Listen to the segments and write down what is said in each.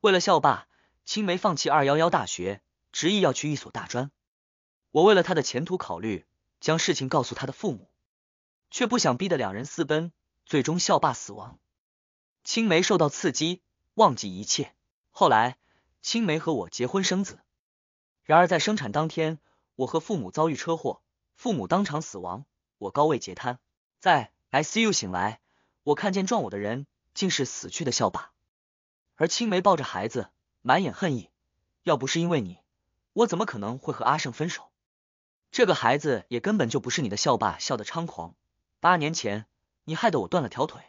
为了校霸青梅放弃二幺幺大学，执意要去一所大专。我为了他的前途考虑，将事情告诉他的父母，却不想逼得两人私奔，最终校霸死亡，青梅受到刺激，忘记一切。后来青梅和我结婚生子，然而在生产当天，我和父母遭遇车祸，父母当场死亡，我高位截瘫，在 ICU 醒来，我看见撞我的人竟是死去的校霸。而青梅抱着孩子，满眼恨意。要不是因为你，我怎么可能会和阿胜分手？这个孩子也根本就不是你的校霸，笑得猖狂。八年前，你害得我断了条腿，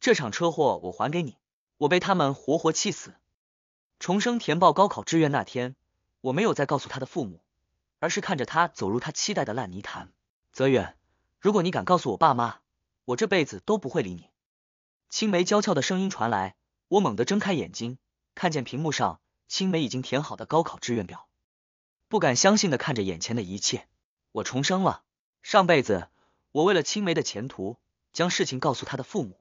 这场车祸我还给你。我被他们活活气死。重生填报高考志愿那天，我没有再告诉他的父母，而是看着他走入他期待的烂泥潭。泽远，如果你敢告诉我爸妈，我这辈子都不会理你。青梅娇俏的声音传来。我猛地睁开眼睛，看见屏幕上青梅已经填好的高考志愿表，不敢相信的看着眼前的一切。我重生了，上辈子我为了青梅的前途，将事情告诉她的父母，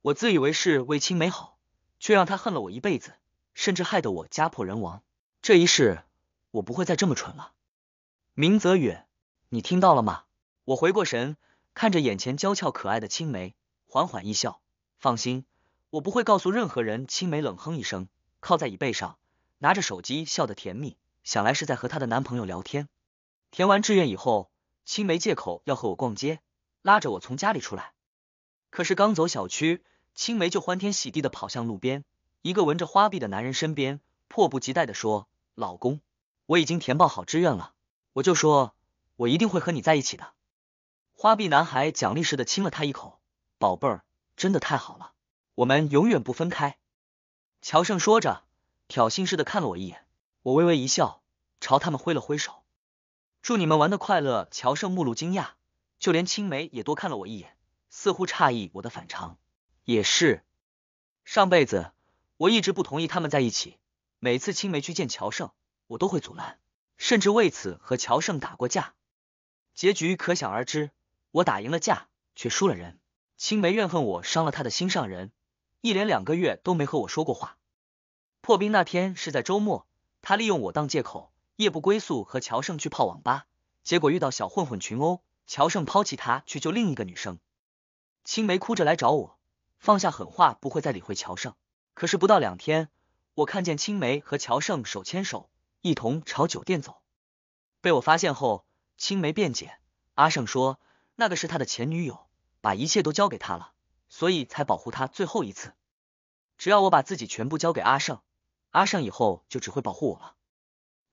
我自以为是为青梅好，却让她恨了我一辈子，甚至害得我家破人亡。这一世我不会再这么蠢了。明泽远，你听到了吗？我回过神，看着眼前娇俏可爱的青梅，缓缓一笑，放心。我不会告诉任何人。青梅冷哼一声，靠在椅背上，拿着手机笑得甜蜜，想来是在和她的男朋友聊天。填完志愿以后，青梅借口要和我逛街，拉着我从家里出来。可是刚走小区，青梅就欢天喜地的跑向路边一个纹着花臂的男人身边，迫不及待的说：“老公，我已经填报好志愿了，我就说我一定会和你在一起的。”花臂男孩奖励似的亲了她一口，宝贝儿，真的太好了。我们永远不分开。乔盛说着，挑衅似的看了我一眼。我微微一笑，朝他们挥了挥手，祝你们玩的快乐。乔盛目露惊讶，就连青梅也多看了我一眼，似乎诧异我的反常。也是，上辈子我一直不同意他们在一起，每次青梅去见乔盛，我都会阻拦，甚至为此和乔盛打过架，结局可想而知。我打赢了架，却输了人。青梅怨恨我伤了他的心上人。一连两个月都没和我说过话。破冰那天是在周末，他利用我当借口夜不归宿和乔胜去泡网吧，结果遇到小混混群殴，乔胜抛弃他去救另一个女生，青梅哭着来找我，放下狠话不会再理会乔胜。可是不到两天，我看见青梅和乔胜手牵手一同朝酒店走，被我发现后，青梅辩解，阿胜说那个是他的前女友，把一切都交给他了。所以才保护他最后一次。只要我把自己全部交给阿胜，阿胜以后就只会保护我了。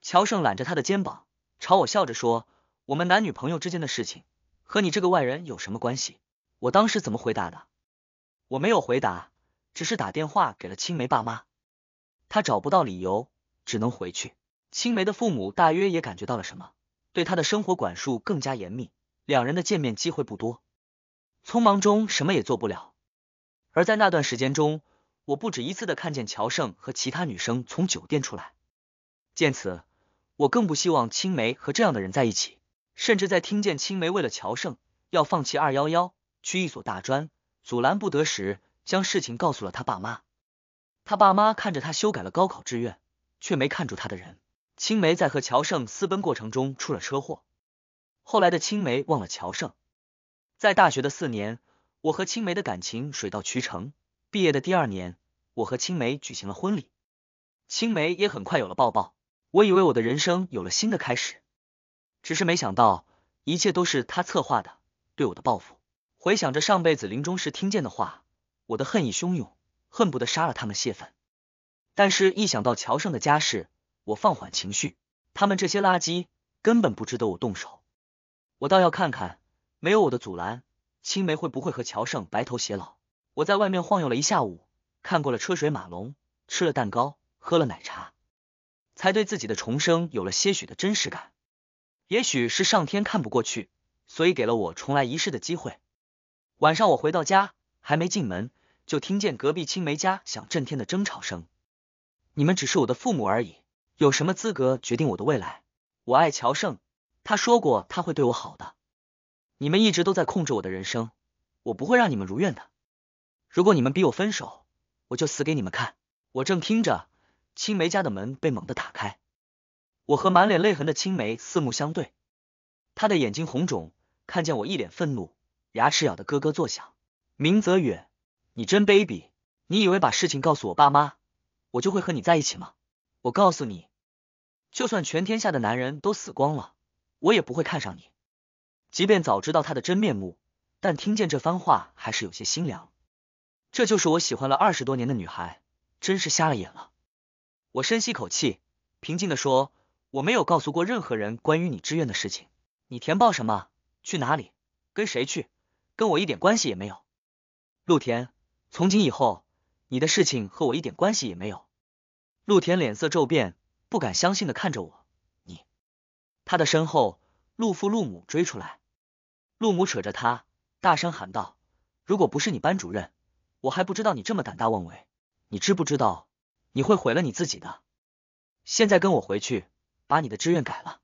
乔胜揽着他的肩膀，朝我笑着说：“我们男女朋友之间的事情，和你这个外人有什么关系？”我当时怎么回答的？我没有回答，只是打电话给了青梅爸妈。他找不到理由，只能回去。青梅的父母大约也感觉到了什么，对他的生活管束更加严密，两人的见面机会不多。匆忙中什么也做不了，而在那段时间中，我不止一次的看见乔盛和其他女生从酒店出来。见此，我更不希望青梅和这样的人在一起。甚至在听见青梅为了乔盛要放弃二幺幺，去一所大专，阻拦不得时，将事情告诉了他爸妈。他爸妈看着他修改了高考志愿，却没看住他的人。青梅在和乔盛私奔过程中出了车祸，后来的青梅忘了乔盛。在大学的四年，我和青梅的感情水到渠成。毕业的第二年，我和青梅举行了婚礼，青梅也很快有了抱抱。我以为我的人生有了新的开始，只是没想到一切都是她策划的，对我的报复。回想着上辈子临终时听见的话，我的恨意汹涌，恨不得杀了他们泄愤。但是，一想到乔胜的家世，我放缓情绪。他们这些垃圾根本不值得我动手，我倒要看看。没有我的阻拦，青梅会不会和乔胜白头偕老？我在外面晃悠了一下午，看过了车水马龙，吃了蛋糕，喝了奶茶，才对自己的重生有了些许的真实感。也许是上天看不过去，所以给了我重来一世的机会。晚上我回到家，还没进门，就听见隔壁青梅家响震天的争吵声。你们只是我的父母而已，有什么资格决定我的未来？我爱乔胜，他说过他会对我好的。你们一直都在控制我的人生，我不会让你们如愿的。如果你们逼我分手，我就死给你们看。我正听着，青梅家的门被猛地打开，我和满脸泪痕的青梅四目相对，她的眼睛红肿，看见我一脸愤怒，牙齿咬得咯咯作响。明泽远，你真卑鄙！你以为把事情告诉我爸妈，我就会和你在一起吗？我告诉你，就算全天下的男人都死光了，我也不会看上你。即便早知道他的真面目，但听见这番话还是有些心凉。这就是我喜欢了二十多年的女孩，真是瞎了眼了。我深吸口气，平静的说：“我没有告诉过任何人关于你志愿的事情。你填报什么，去哪里，跟谁去，跟我一点关系也没有。”陆田，从今以后，你的事情和我一点关系也没有。陆田脸色骤变，不敢相信的看着我。你，他的身后，陆父陆母追出来。陆母扯着他，大声喊道：“如果不是你班主任，我还不知道你这么胆大妄为。你知不知道，你会毁了你自己的？现在跟我回去，把你的志愿改了。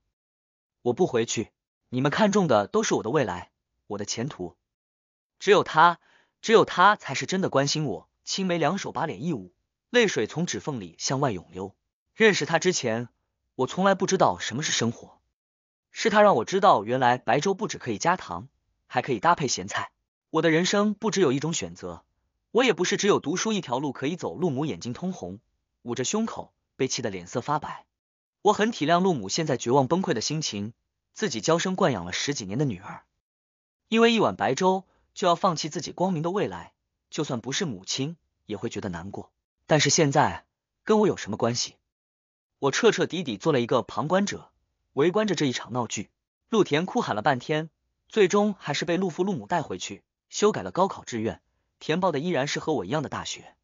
我不回去，你们看中的都是我的未来，我的前途。只有他，只有他才是真的关心我。”青梅两手把脸一捂，泪水从指缝里向外涌流。认识他之前，我从来不知道什么是生活。是他让我知道，原来白粥不止可以加糖，还可以搭配咸菜。我的人生不只有一种选择，我也不是只有读书一条路可以走。陆母眼睛通红，捂着胸口，被气得脸色发白。我很体谅陆母现在绝望崩溃的心情，自己娇生惯养了十几年的女儿，因为一碗白粥就要放弃自己光明的未来，就算不是母亲也会觉得难过。但是现在跟我有什么关系？我彻彻底底做了一个旁观者。围观着这一场闹剧，陆田哭喊了半天，最终还是被陆父陆母带回去修改了高考志愿，填报的依然是和我一样的大学。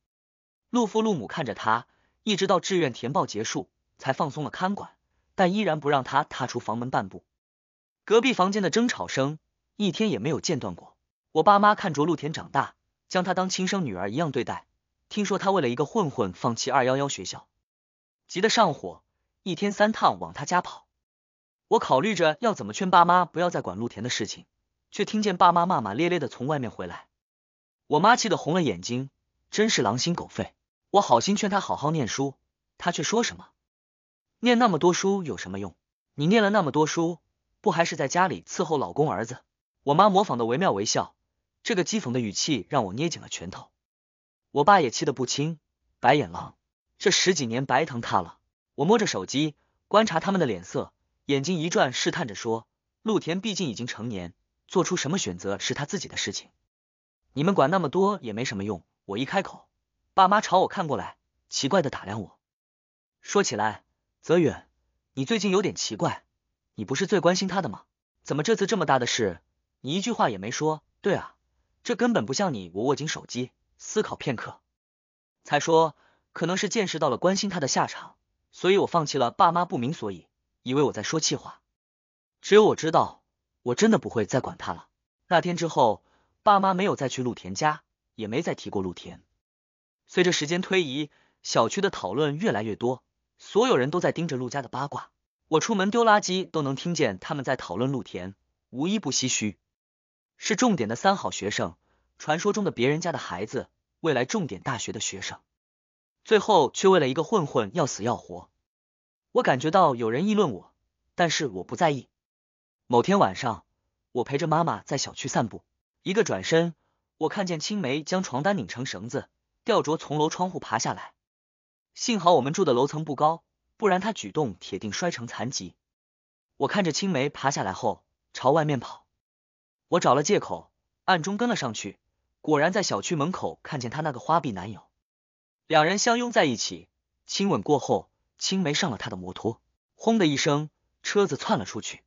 陆父陆母看着他，一直到志愿填报结束才放松了看管，但依然不让他踏出房门半步。隔壁房间的争吵声一天也没有间断过。我爸妈看着陆田长大，将他当亲生女儿一样对待。听说他为了一个混混放弃二幺幺学校，急得上火，一天三趟往他家跑。我考虑着要怎么劝爸妈不要再管陆田的事情，却听见爸妈骂骂咧咧的从外面回来。我妈气得红了眼睛，真是狼心狗肺。我好心劝她好好念书，她却说什么念那么多书有什么用？你念了那么多书，不还是在家里伺候老公儿子？我妈模仿的惟妙惟肖，这个讥讽的语气让我捏紧了拳头。我爸也气得不轻，白眼狼，这十几年白疼他了。我摸着手机，观察他们的脸色。眼睛一转，试探着说：“陆田毕竟已经成年，做出什么选择是他自己的事情，你们管那么多也没什么用。”我一开口，爸妈朝我看过来，奇怪的打量我。说起来，泽远，你最近有点奇怪，你不是最关心他的吗？怎么这次这么大的事，你一句话也没说？对啊，这根本不像你。我握紧手机，思考片刻，才说：“可能是见识到了关心他的下场，所以我放弃了。”爸妈不明所以。以为我在说气话，只有我知道，我真的不会再管他了。那天之后，爸妈没有再去陆田家，也没再提过陆田。随着时间推移，小区的讨论越来越多，所有人都在盯着陆家的八卦。我出门丢垃圾都能听见他们在讨论陆田，无一不唏嘘。是重点的三好学生，传说中的别人家的孩子，未来重点大学的学生，最后却为了一个混混要死要活。我感觉到有人议论我，但是我不在意。某天晚上，我陪着妈妈在小区散步，一个转身，我看见青梅将床单拧成绳子，吊着从楼窗户爬下来。幸好我们住的楼层不高，不然她举动铁定摔成残疾。我看着青梅爬下来后朝外面跑，我找了借口暗中跟了上去，果然在小区门口看见她那个花臂男友，两人相拥在一起，亲吻过后。青梅上了他的摩托，轰的一声，车子窜了出去。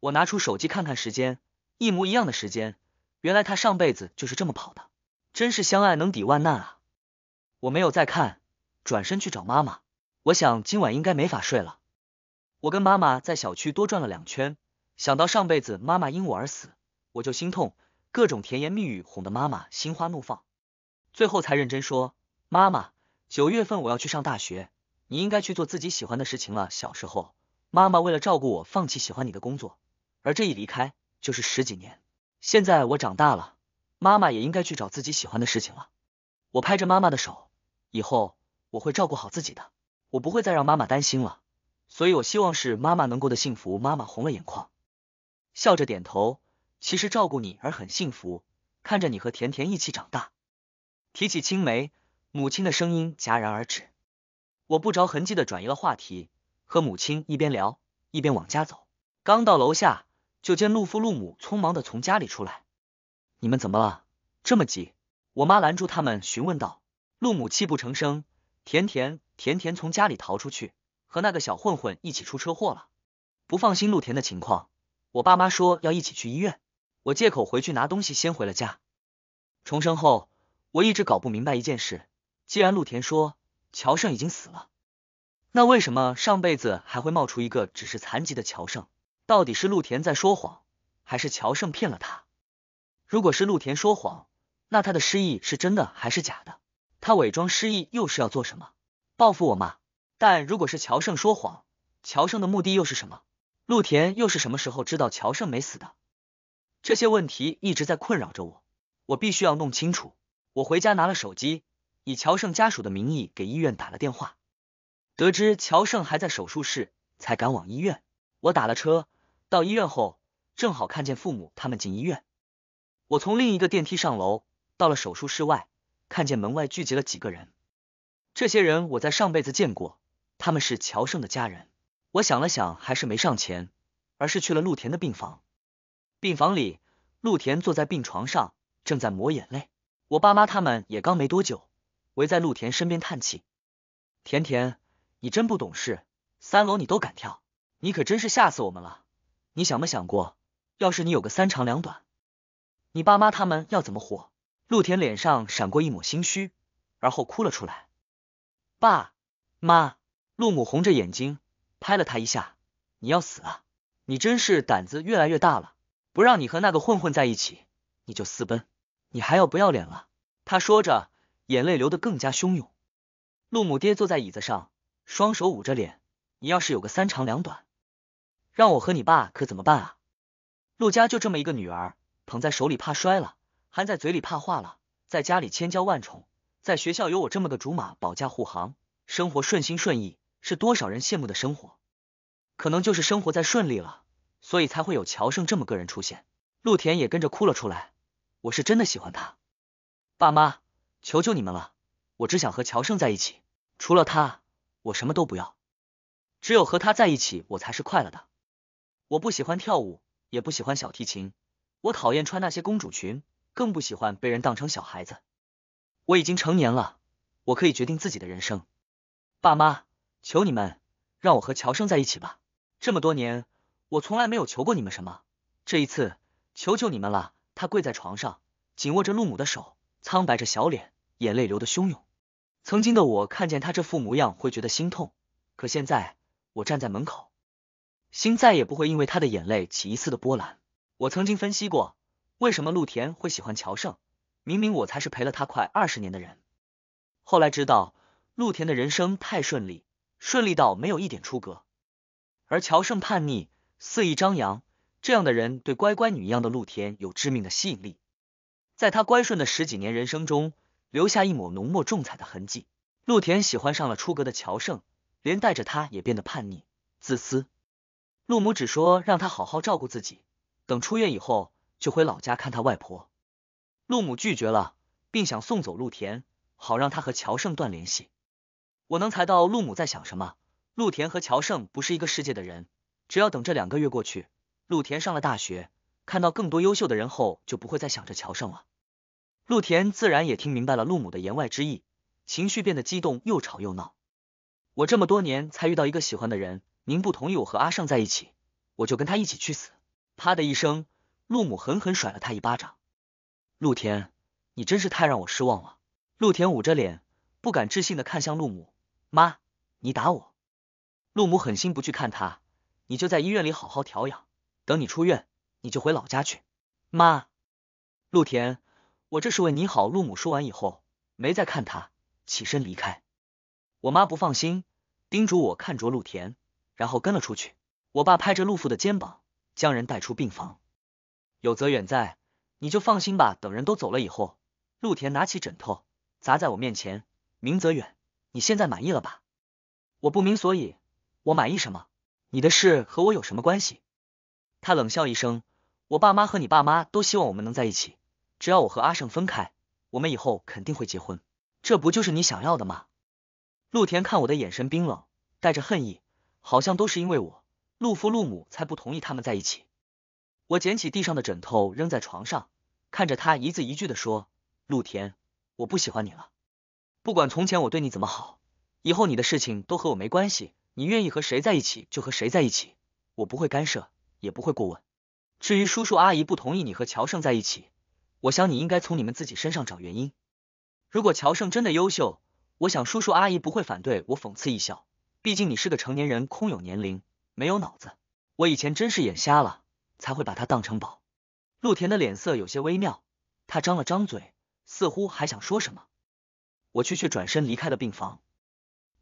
我拿出手机看看时间，一模一样的时间，原来他上辈子就是这么跑的，真是相爱能抵万难啊！我没有再看，转身去找妈妈。我想今晚应该没法睡了。我跟妈妈在小区多转了两圈，想到上辈子妈妈因我而死，我就心痛，各种甜言蜜语哄得妈妈心花怒放，最后才认真说：“妈妈，九月份我要去上大学。”你应该去做自己喜欢的事情了。小时候，妈妈为了照顾我，放弃喜欢你的工作，而这一离开就是十几年。现在我长大了，妈妈也应该去找自己喜欢的事情了。我拍着妈妈的手，以后我会照顾好自己的，我不会再让妈妈担心了。所以，我希望是妈妈能过得幸福。妈妈红了眼眶，笑着点头。其实照顾你而很幸福，看着你和甜甜一起长大。提起青梅，母亲的声音戛然而止。我不着痕迹的转移了话题，和母亲一边聊一边往家走。刚到楼下，就见陆父陆母匆忙的从家里出来。你们怎么了？这么急？我妈拦住他们询问道。陆母泣不成声，甜甜，甜甜从家里逃出去，和那个小混混一起出车祸了。不放心陆田的情况，我爸妈说要一起去医院。我借口回去拿东西，先回了家。重生后，我一直搞不明白一件事，既然陆田说。乔盛已经死了，那为什么上辈子还会冒出一个只是残疾的乔盛？到底是陆田在说谎，还是乔盛骗了他？如果是陆田说谎，那他的失忆是真的还是假的？他伪装失忆又是要做什么？报复我吗？但如果是乔盛说谎，乔盛的目的又是什么？陆田又是什么时候知道乔盛没死的？这些问题一直在困扰着我，我必须要弄清楚。我回家拿了手机。以乔胜家属的名义给医院打了电话，得知乔胜还在手术室，才赶往医院。我打了车到医院后，正好看见父母他们进医院。我从另一个电梯上楼，到了手术室外，看见门外聚集了几个人。这些人我在上辈子见过，他们是乔胜的家人。我想了想，还是没上前，而是去了陆田的病房。病房里，陆田坐在病床上，正在抹眼泪。我爸妈他们也刚没多久。围在陆田身边叹气：“甜甜，你真不懂事，三楼你都敢跳，你可真是吓死我们了。你想没想过，要是你有个三长两短，你爸妈他们要怎么活？”陆田脸上闪过一抹心虚，而后哭了出来。爸妈，陆母红着眼睛拍了他一下：“你要死啊！你真是胆子越来越大了！不让你和那个混混在一起，你就私奔，你还要不要脸了？”他说着。眼泪流得更加汹涌，陆母爹坐在椅子上，双手捂着脸。你要是有个三长两短，让我和你爸可怎么办啊？陆家就这么一个女儿，捧在手里怕摔了，含在嘴里怕化了，在家里千娇万宠，在学校有我这么个竹马保驾护航，生活顺心顺意，是多少人羡慕的生活。可能就是生活在顺利了，所以才会有乔盛这么个人出现。陆田也跟着哭了出来，我是真的喜欢他，爸妈。求求你们了，我只想和乔生在一起，除了他，我什么都不要。只有和他在一起，我才是快乐的。我不喜欢跳舞，也不喜欢小提琴，我讨厌穿那些公主裙，更不喜欢被人当成小孩子。我已经成年了，我可以决定自己的人生。爸妈，求你们，让我和乔生在一起吧。这么多年，我从来没有求过你们什么，这一次，求求你们了。他跪在床上，紧握着陆母的手，苍白着小脸。眼泪流得汹涌。曾经的我看见他这副模样会觉得心痛，可现在我站在门口，心再也不会因为他的眼泪起一丝的波澜。我曾经分析过，为什么陆田会喜欢乔盛？明明我才是陪了他快二十年的人。后来知道，陆田的人生太顺利，顺利到没有一点出格。而乔盛叛逆、肆意张扬，这样的人对乖乖女一样的陆田有致命的吸引力。在他乖顺的十几年人生中。留下一抹浓墨重彩的痕迹。陆田喜欢上了出格的乔胜，连带着他也变得叛逆、自私。陆母只说让他好好照顾自己，等出院以后就回老家看他外婆。陆母拒绝了，并想送走陆田，好让他和乔胜断联系。我能猜到陆母在想什么。陆田和乔胜不是一个世界的人，只要等这两个月过去，陆田上了大学，看到更多优秀的人后，就不会再想着乔胜了。陆田自然也听明白了陆母的言外之意，情绪变得激动，又吵又闹。我这么多年才遇到一个喜欢的人，您不同意我和阿胜在一起，我就跟他一起去死！啪的一声，陆母狠狠甩了他一巴掌。陆田，你真是太让我失望了。陆田捂着脸，不敢置信的看向陆母。妈，你打我！陆母狠心不去看他，你就在医院里好好调养，等你出院，你就回老家去。妈，陆田。我这是为你好，陆母说完以后，没再看他，起身离开。我妈不放心，叮嘱我看着陆田，然后跟了出去。我爸拍着陆父的肩膀，将人带出病房。有泽远在，你就放心吧。等人都走了以后，陆田拿起枕头砸在我面前。明泽远，你现在满意了吧？我不明所以，我满意什么？你的事和我有什么关系？他冷笑一声，我爸妈和你爸妈都希望我们能在一起。只要我和阿胜分开，我们以后肯定会结婚，这不就是你想要的吗？陆田看我的眼神冰冷，带着恨意，好像都是因为我陆父陆母才不同意他们在一起。我捡起地上的枕头扔在床上，看着他一字一句的说：“陆田，我不喜欢你了。不管从前我对你怎么好，以后你的事情都和我没关系，你愿意和谁在一起就和谁在一起，我不会干涉，也不会过问。至于叔叔阿姨不同意你和乔胜在一起。”我想你应该从你们自己身上找原因。如果乔胜真的优秀，我想叔叔阿姨不会反对。我讽刺一笑，毕竟你是个成年人，空有年龄没有脑子。我以前真是眼瞎了，才会把他当成宝。陆田的脸色有些微妙，他张了张嘴，似乎还想说什么，我却却转身离开了病房。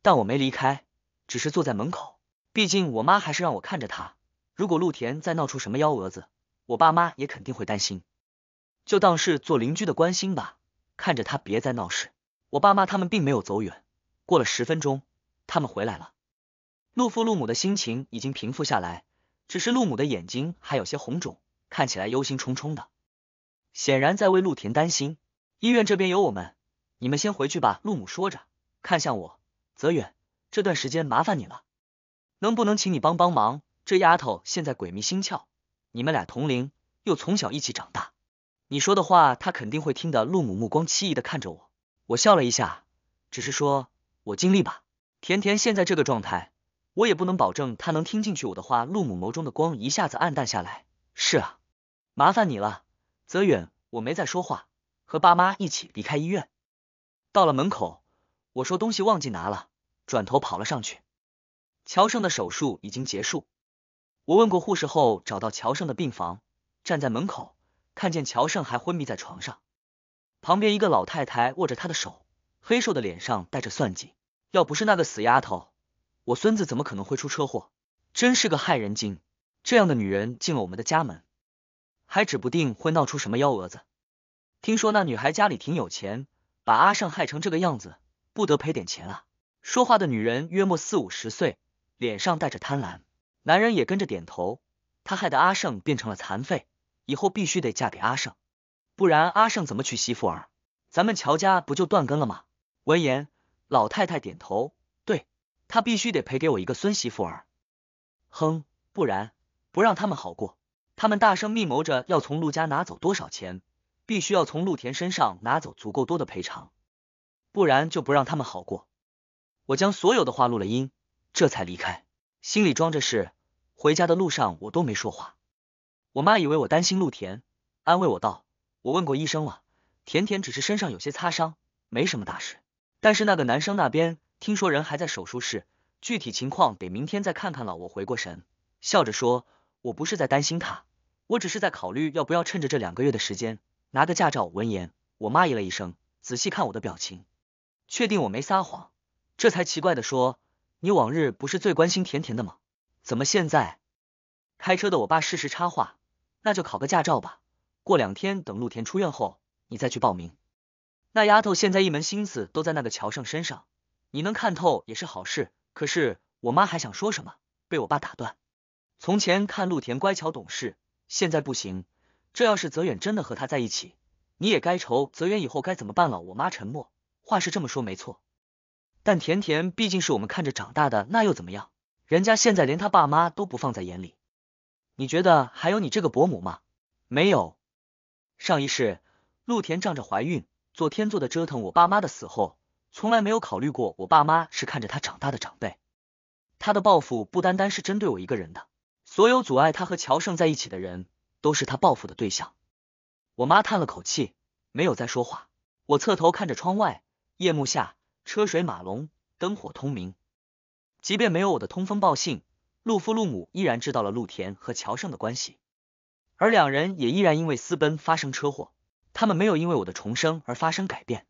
但我没离开，只是坐在门口。毕竟我妈还是让我看着他。如果陆田再闹出什么幺蛾子，我爸妈也肯定会担心。就当是做邻居的关心吧，看着他别再闹事。我爸妈他们并没有走远，过了十分钟，他们回来了。陆父陆母的心情已经平复下来，只是陆母的眼睛还有些红肿，看起来忧心忡忡的，显然在为陆田担心。医院这边有我们，你们先回去吧。陆母说着，看向我，泽远，这段时间麻烦你了，能不能请你帮帮忙？这丫头现在鬼迷心窍，你们俩同龄，又从小一起长大。你说的话，他肯定会听的。陆母目光奇异的看着我，我笑了一下，只是说：“我尽力吧。”甜甜现在这个状态，我也不能保证她能听进去我的话。陆母眸中的光一下子暗淡下来。是啊，麻烦你了，泽远。我没再说话，和爸妈一起离开医院。到了门口，我说东西忘记拿了，转头跑了上去。乔盛的手术已经结束，我问过护士后，找到乔盛的病房，站在门口。看见乔胜还昏迷在床上，旁边一个老太太握着他的手，黑瘦的脸上带着算计。要不是那个死丫头，我孙子怎么可能会出车祸？真是个害人精！这样的女人进了我们的家门，还指不定会闹出什么幺蛾子。听说那女孩家里挺有钱，把阿胜害成这个样子，不得赔点钱啊？说话的女人约莫四五十岁，脸上带着贪婪。男人也跟着点头。他害得阿胜变成了残废。以后必须得嫁给阿胜，不然阿胜怎么娶媳妇儿？咱们乔家不就断根了吗？闻言，老太太点头，对，他必须得赔给我一个孙媳妇儿。哼，不然不让他们好过。他们大声密谋着要从陆家拿走多少钱，必须要从陆田身上拿走足够多的赔偿，不然就不让他们好过。我将所有的话录了音，这才离开，心里装着事。回家的路上我都没说话。我妈以为我担心陆田，安慰我道：“我问过医生了，甜甜只是身上有些擦伤，没什么大事。但是那个男生那边，听说人还在手术室，具体情况得明天再看看了。”我回过神，笑着说：“我不是在担心他，我只是在考虑要不要趁着这两个月的时间拿个驾照。”闻言，我妈咦了一声，仔细看我的表情，确定我没撒谎，这才奇怪的说：“你往日不是最关心甜甜的吗？怎么现在？”开车的我爸适时插话。那就考个驾照吧，过两天等陆田出院后，你再去报名。那丫头现在一门心思都在那个乔胜身上，你能看透也是好事。可是我妈还想说什么，被我爸打断。从前看陆田乖巧懂事，现在不行。这要是泽远真的和他在一起，你也该愁泽远以后该怎么办了。我妈沉默，话是这么说没错，但甜甜毕竟是我们看着长大的，那又怎么样？人家现在连他爸妈都不放在眼里。你觉得还有你这个伯母吗？没有。上一世，陆田仗着怀孕，做天做的折腾我爸妈的死后，从来没有考虑过我爸妈是看着他长大的长辈。他的报复不单单是针对我一个人的，所有阻碍他和乔胜在一起的人，都是他报复的对象。我妈叹了口气，没有再说话。我侧头看着窗外，夜幕下车水马龙，灯火通明。即便没有我的通风报信。陆父陆母依然知道了陆田和乔胜的关系，而两人也依然因为私奔发生车祸。他们没有因为我的重生而发生改变。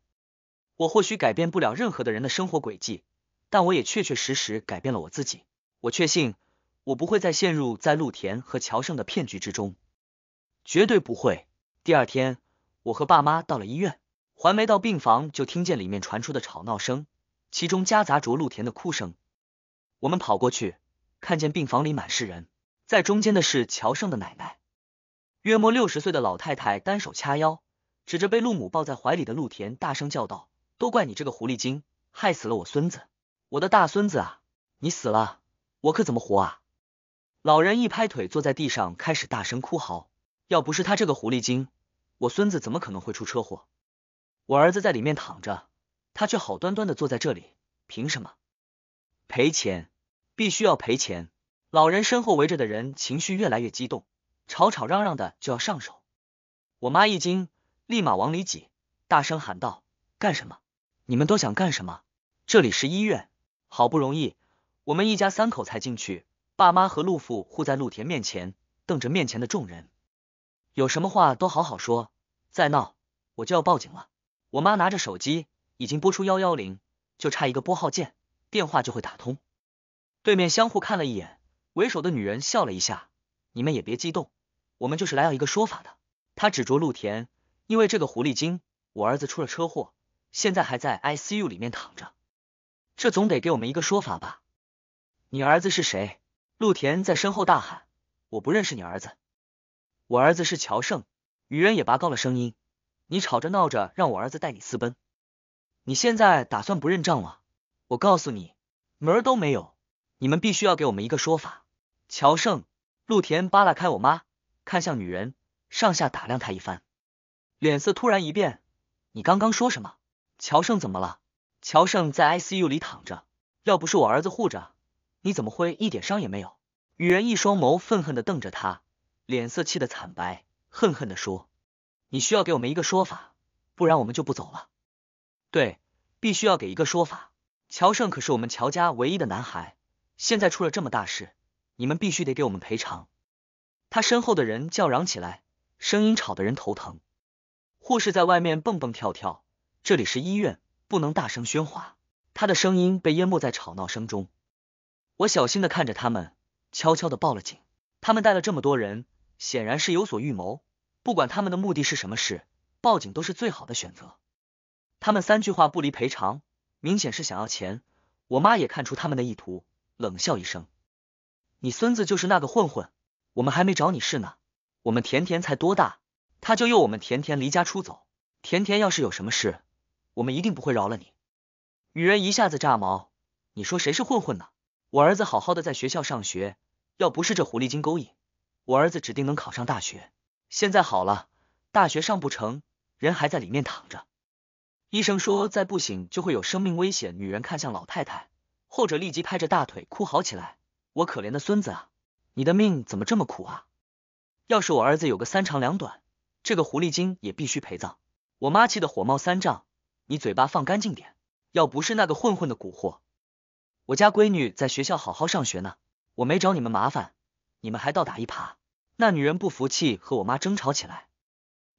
我或许改变不了任何的人的生活轨迹，但我也确确实实改变了我自己。我确信，我不会再陷入在陆田和乔胜的骗局之中，绝对不会。第二天，我和爸妈到了医院，还没到病房就听见里面传出的吵闹声，其中夹杂着陆田的哭声。我们跑过去。看见病房里满是人，在中间的是乔胜的奶奶，约莫六十岁的老太太，单手掐腰，指着被陆母抱在怀里的陆田，大声叫道：“都怪你这个狐狸精，害死了我孙子，我的大孙子啊！你死了，我可怎么活啊？”老人一拍腿，坐在地上，开始大声哭嚎：“要不是他这个狐狸精，我孙子怎么可能会出车祸？我儿子在里面躺着，他却好端端的坐在这里，凭什么赔钱？”必须要赔钱！老人身后围着的人情绪越来越激动，吵吵嚷嚷的就要上手。我妈一惊，立马往里挤，大声喊道：“干什么？你们都想干什么？这里是医院，好不容易我们一家三口才进去，爸妈和陆父护在陆田面前，瞪着面前的众人，有什么话都好好说，再闹我就要报警了。”我妈拿着手机，已经拨出幺幺零，就差一个拨号键，电话就会打通。对面相互看了一眼，为首的女人笑了一下：“你们也别激动，我们就是来要一个说法的。”她指着陆田，因为这个狐狸精，我儿子出了车祸，现在还在 ICU 里面躺着，这总得给我们一个说法吧？你儿子是谁？陆田在身后大喊：“我不认识你儿子，我儿子是乔胜。”女人也拔高了声音：“你吵着闹着让我儿子带你私奔，你现在打算不认账了？我告诉你，门儿都没有！”你们必须要给我们一个说法。乔盛，陆田扒拉开我妈，看向女人，上下打量她一番，脸色突然一变。你刚刚说什么？乔盛怎么了？乔盛在 ICU 里躺着，要不是我儿子护着，你怎么会一点伤也没有？女人一双眸愤恨的瞪着他，脸色气得惨白，恨恨的说：“你需要给我们一个说法，不然我们就不走了。”对，必须要给一个说法。乔盛可是我们乔家唯一的男孩。现在出了这么大事，你们必须得给我们赔偿！他身后的人叫嚷起来，声音吵得人头疼。护士在外面蹦蹦跳跳，这里是医院，不能大声喧哗。他的声音被淹没在吵闹声中。我小心的看着他们，悄悄的报了警。他们带了这么多人，显然是有所预谋。不管他们的目的是什么事，报警都是最好的选择。他们三句话不离赔偿，明显是想要钱。我妈也看出他们的意图。冷笑一声：“你孙子就是那个混混，我们还没找你事呢。我们甜甜才多大，他就诱我们甜甜离家出走。甜甜要是有什么事，我们一定不会饶了你。”女人一下子炸毛：“你说谁是混混呢？我儿子好好的在学校上学，要不是这狐狸精勾引，我儿子指定能考上大学。现在好了，大学上不成，人还在里面躺着。医生说再不醒就会有生命危险。”女人看向老太太。后者立即拍着大腿哭嚎起来：“我可怜的孙子啊，你的命怎么这么苦啊！要是我儿子有个三长两短，这个狐狸精也必须陪葬！”我妈气得火冒三丈：“你嘴巴放干净点！要不是那个混混的蛊惑，我家闺女在学校好好上学呢，我没找你们麻烦，你们还倒打一耙！”那女人不服气，和我妈争吵起来。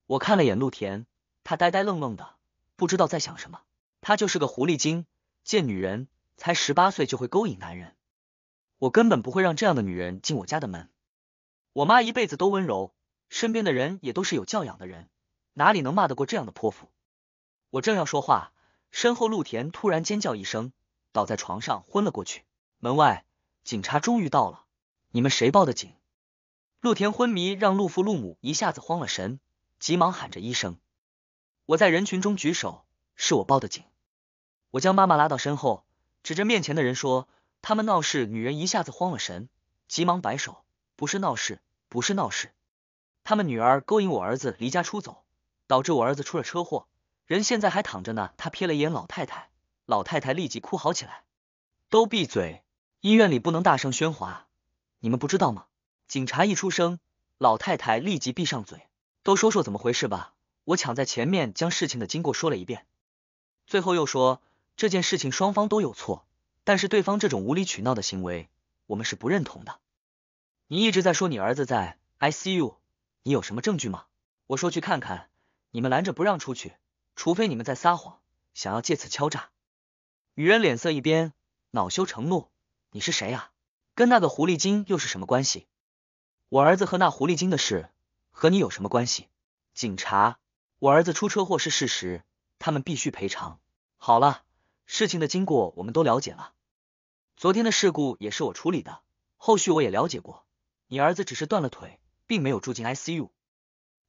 我看了眼陆田，他呆呆愣愣的，不知道在想什么。他就是个狐狸精，贱女人。才十八岁就会勾引男人，我根本不会让这样的女人进我家的门。我妈一辈子都温柔，身边的人也都是有教养的人，哪里能骂得过这样的泼妇？我正要说话，身后陆田突然尖叫一声，倒在床上昏了过去。门外警察终于到了，你们谁报的警？陆田昏迷让陆父陆母一下子慌了神，急忙喊着医生。我在人群中举手，是我报的警。我将妈妈拉到身后。指着面前的人说：“他们闹事！”女人一下子慌了神，急忙摆手：“不是闹事，不是闹事！他们女儿勾引我儿子，离家出走，导致我儿子出了车祸，人现在还躺着呢。”他瞥了一眼老太太，老太太立即哭嚎起来：“都闭嘴！医院里不能大声喧哗，你们不知道吗？”警察一出声，老太太立即闭上嘴。都说说怎么回事吧。我抢在前面将事情的经过说了一遍，最后又说。这件事情双方都有错，但是对方这种无理取闹的行为，我们是不认同的。你一直在说你儿子在 I C U，你有什么证据吗？我说去看看，你们拦着不让出去，除非你们在撒谎，想要借此敲诈。女人脸色一变，恼羞成怒：“你是谁呀？跟那个狐狸精又是什么关系？我儿子和那狐狸精的事，和你有什么关系？警察，我儿子出车祸是事实，他们必须赔偿。好了。”事情的经过我们都了解了，昨天的事故也是我处理的，后续我也了解过。你儿子只是断了腿，并没有住进 ICU，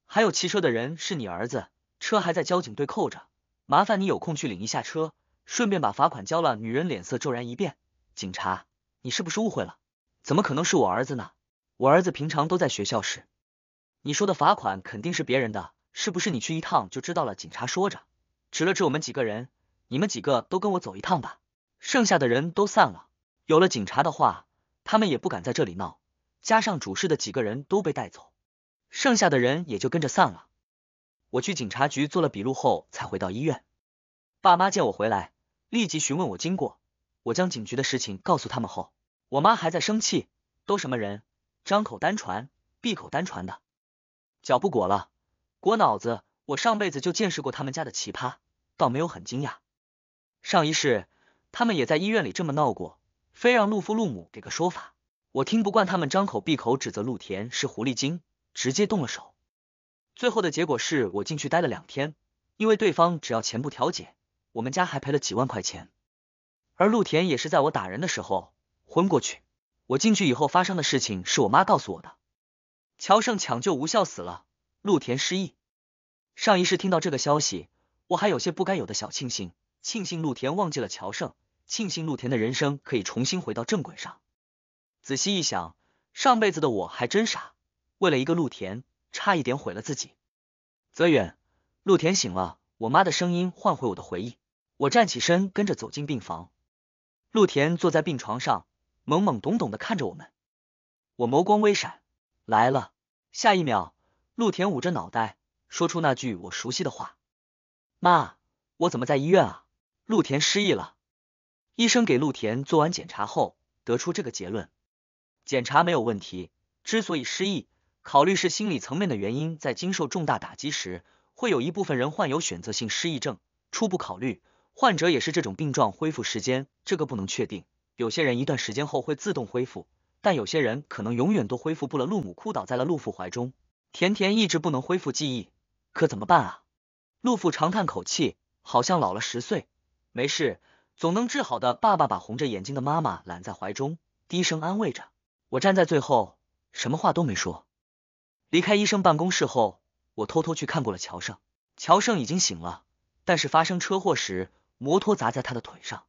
还有骑车的人是你儿子，车还在交警队扣着，麻烦你有空去领一下车，顺便把罚款交了。女人脸色骤然一变，警察，你是不是误会了？怎么可能是我儿子呢？我儿子平常都在学校时，你说的罚款肯定是别人的，是不是？你去一趟就知道了。警察说着，指了指我们几个人。你们几个都跟我走一趟吧，剩下的人都散了。有了警察的话，他们也不敢在这里闹。加上主事的几个人都被带走，剩下的人也就跟着散了。我去警察局做了笔录后，才回到医院。爸妈见我回来，立即询问我经过。我将警局的事情告诉他们后，我妈还在生气，都什么人，张口单传，闭口单传的，脚不裹了，裹脑子。我上辈子就见识过他们家的奇葩，倒没有很惊讶。上一世，他们也在医院里这么闹过，非让陆父陆母给个说法。我听不惯他们张口闭口指责陆田是狐狸精，直接动了手。最后的结果是我进去待了两天，因为对方只要钱不调解，我们家还赔了几万块钱。而陆田也是在我打人的时候昏过去。我进去以后发生的事情是我妈告诉我的。乔胜抢救无效死了，陆田失忆。上一世听到这个消息，我还有些不该有的小庆幸。庆幸陆田忘记了乔胜，庆幸陆田的人生可以重新回到正轨上。仔细一想，上辈子的我还真傻，为了一个陆田，差一点毁了自己。泽远，陆田醒了，我妈的声音唤回我的回忆。我站起身，跟着走进病房。陆田坐在病床上，懵懵懂懂的看着我们。我眸光微闪，来了。下一秒，陆田捂着脑袋，说出那句我熟悉的话：“妈，我怎么在医院啊？”陆田失忆了。医生给陆田做完检查后，得出这个结论：检查没有问题，之所以失忆，考虑是心理层面的原因。在经受重大打击时，会有一部分人患有选择性失忆症。初步考虑，患者也是这种病状，恢复时间这个不能确定。有些人一段时间后会自动恢复，但有些人可能永远都恢复不了。陆母哭倒在了陆父怀中，甜甜一直不能恢复记忆，可怎么办啊？陆父长叹口气，好像老了十岁。没事，总能治好的。爸爸把红着眼睛的妈妈揽在怀中，低声安慰着我。站在最后，什么话都没说。离开医生办公室后，我偷偷去看过了乔盛。乔盛已经醒了，但是发生车祸时，摩托砸在他的腿上，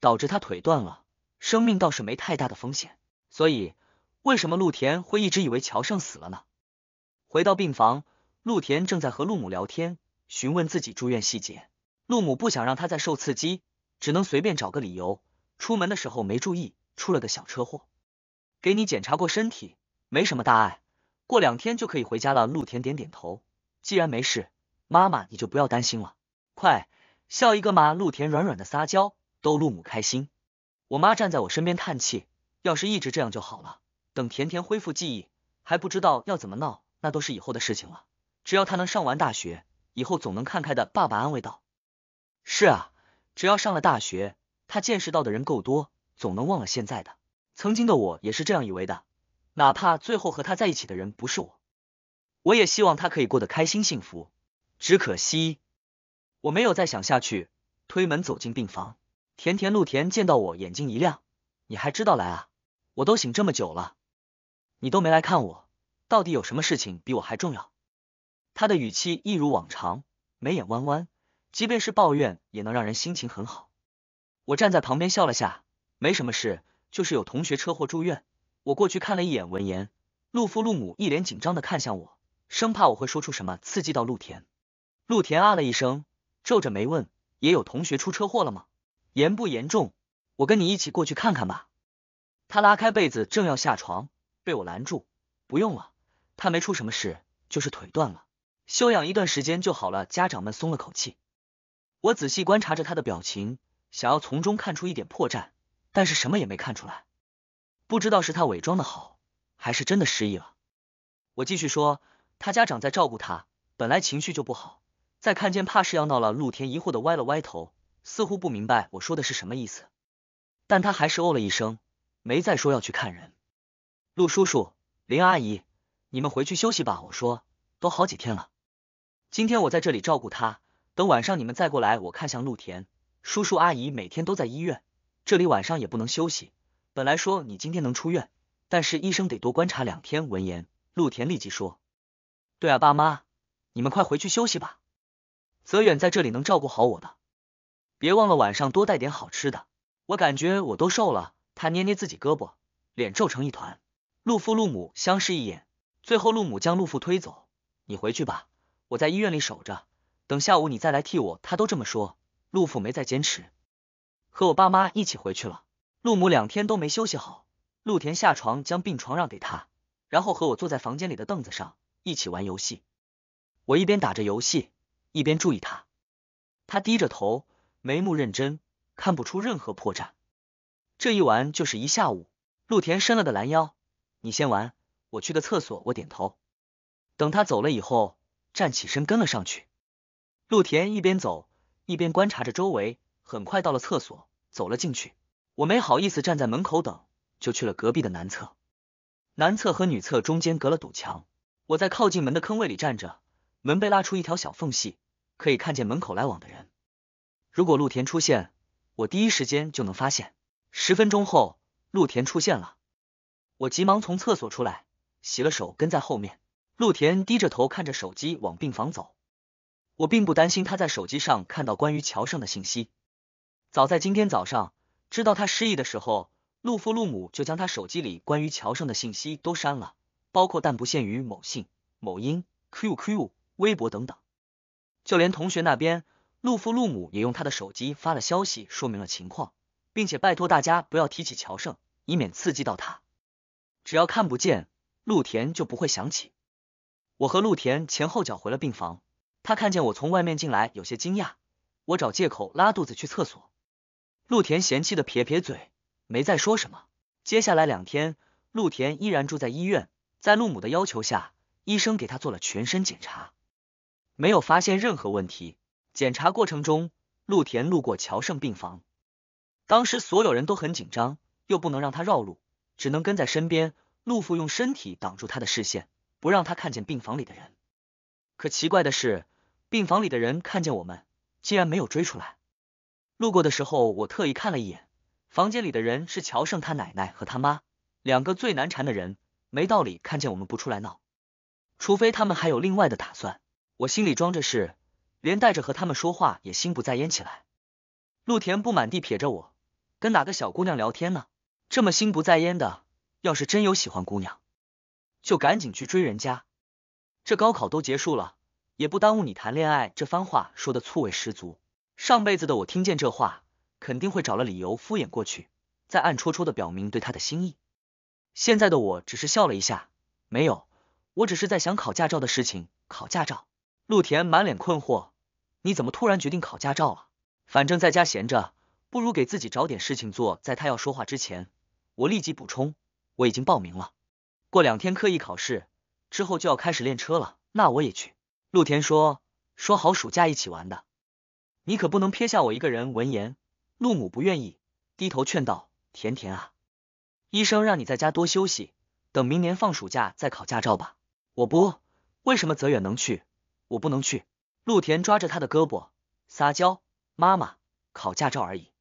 导致他腿断了，生命倒是没太大的风险。所以，为什么陆田会一直以为乔盛死了呢？回到病房，陆田正在和陆母聊天，询问自己住院细节。陆母不想让他再受刺激，只能随便找个理由。出门的时候没注意，出了个小车祸。给你检查过身体，没什么大碍，过两天就可以回家了。陆田点点头，既然没事，妈妈你就不要担心了。快笑一个嘛！陆田软软的撒娇，逗陆母开心。我妈站在我身边叹气，要是一直这样就好了。等甜甜恢复记忆，还不知道要怎么闹，那都是以后的事情了。只要他能上完大学，以后总能看开的。爸爸安慰道。是啊，只要上了大学，他见识到的人够多，总能忘了现在的。曾经的我也是这样以为的，哪怕最后和他在一起的人不是我，我也希望他可以过得开心幸福。只可惜，我没有再想下去。推门走进病房，甜甜陆甜见到我，眼睛一亮：“你还知道来啊？我都醒这么久了，你都没来看我，到底有什么事情比我还重要？”他的语气一如往常，眉眼弯弯。即便是抱怨，也能让人心情很好。我站在旁边笑了下，没什么事，就是有同学车祸住院，我过去看了一眼。闻言，陆父陆母一脸紧张的看向我，生怕我会说出什么刺激到陆田。陆田啊了一声，皱着眉问：“也有同学出车祸了吗？严不严重？我跟你一起过去看看吧。”他拉开被子，正要下床，被我拦住。不用了，他没出什么事，就是腿断了，休养一段时间就好了。家长们松了口气。我仔细观察着他的表情，想要从中看出一点破绽，但是什么也没看出来。不知道是他伪装的好，还是真的失忆了。我继续说，他家长在照顾他，本来情绪就不好，再看见怕是要闹了。陆田疑惑的歪了歪头，似乎不明白我说的是什么意思，但他还是哦了一声，没再说要去看人。陆叔叔，林阿姨，你们回去休息吧。我说，都好几天了，今天我在这里照顾他。等晚上你们再过来，我看向陆田叔叔阿姨，每天都在医院，这里晚上也不能休息。本来说你今天能出院，但是医生得多观察两天。闻言，陆田立即说：对啊，爸妈，你们快回去休息吧，泽远在这里能照顾好我的。别忘了晚上多带点好吃的，我感觉我都瘦了。他捏捏自己胳膊，脸皱成一团。陆父陆母相视一眼，最后陆母将陆父推走：你回去吧，我在医院里守着。等下午你再来替我，他都这么说。陆父没再坚持，和我爸妈一起回去了。陆母两天都没休息好。陆田下床将病床让给他，然后和我坐在房间里的凳子上一起玩游戏。我一边打着游戏，一边注意他。他低着头，眉目认真，看不出任何破绽。这一玩就是一下午。陆田伸了个懒腰：“你先玩，我去个厕所。”我点头。等他走了以后，站起身跟了上去。陆田一边走一边观察着周围，很快到了厕所，走了进去。我没好意思站在门口等，就去了隔壁的男厕。男厕和女厕中间隔了堵墙，我在靠近门的坑位里站着，门被拉出一条小缝隙，可以看见门口来往的人。如果陆田出现，我第一时间就能发现。十分钟后，陆田出现了，我急忙从厕所出来，洗了手，跟在后面。陆田低着头看着手机，往病房走。我并不担心他在手机上看到关于乔盛的信息。早在今天早上知道他失忆的时候，陆父陆母就将他手机里关于乔盛的信息都删了，包括但不限于某信、某音、QQ、微博等等。就连同学那边，陆父陆母也用他的手机发了消息，说明了情况，并且拜托大家不要提起乔盛，以免刺激到他。只要看不见陆田，就不会想起。我和陆田前后脚回了病房。他看见我从外面进来，有些惊讶。我找借口拉肚子去厕所，陆田嫌弃的撇撇嘴，没再说什么。接下来两天，陆田依然住在医院，在陆母的要求下，医生给他做了全身检查，没有发现任何问题。检查过程中，陆田路过乔盛病房，当时所有人都很紧张，又不能让他绕路，只能跟在身边。陆父用身体挡住他的视线，不让他看见病房里的人。可奇怪的是。病房里的人看见我们，竟然没有追出来。路过的时候，我特意看了一眼，房间里的人是乔胜他奶奶和他妈两个最难缠的人，没道理看见我们不出来闹，除非他们还有另外的打算。我心里装着事，连带着和他们说话也心不在焉起来。陆田不满地撇着我，跟哪个小姑娘聊天呢？这么心不在焉的，要是真有喜欢姑娘，就赶紧去追人家。这高考都结束了。也不耽误你谈恋爱，这番话说的醋味十足。上辈子的我听见这话，肯定会找了理由敷衍过去，再暗戳戳的表明对他的心意。现在的我只是笑了一下，没有，我只是在想考驾照的事情。考驾照？陆田满脸困惑，你怎么突然决定考驾照了？反正在家闲着，不如给自己找点事情做。在他要说话之前，我立即补充，我已经报名了，过两天科一考试之后就要开始练车了。那我也去。陆田说：“说好暑假一起玩的，你可不能撇下我一个人。”闻言，陆母不愿意，低头劝道：“甜甜啊，医生让你在家多休息，等明年放暑假再考驾照吧。”“我不，为什么泽远能去，我不能去？”陆田抓着他的胳膊撒娇：“妈妈，考驾照而已，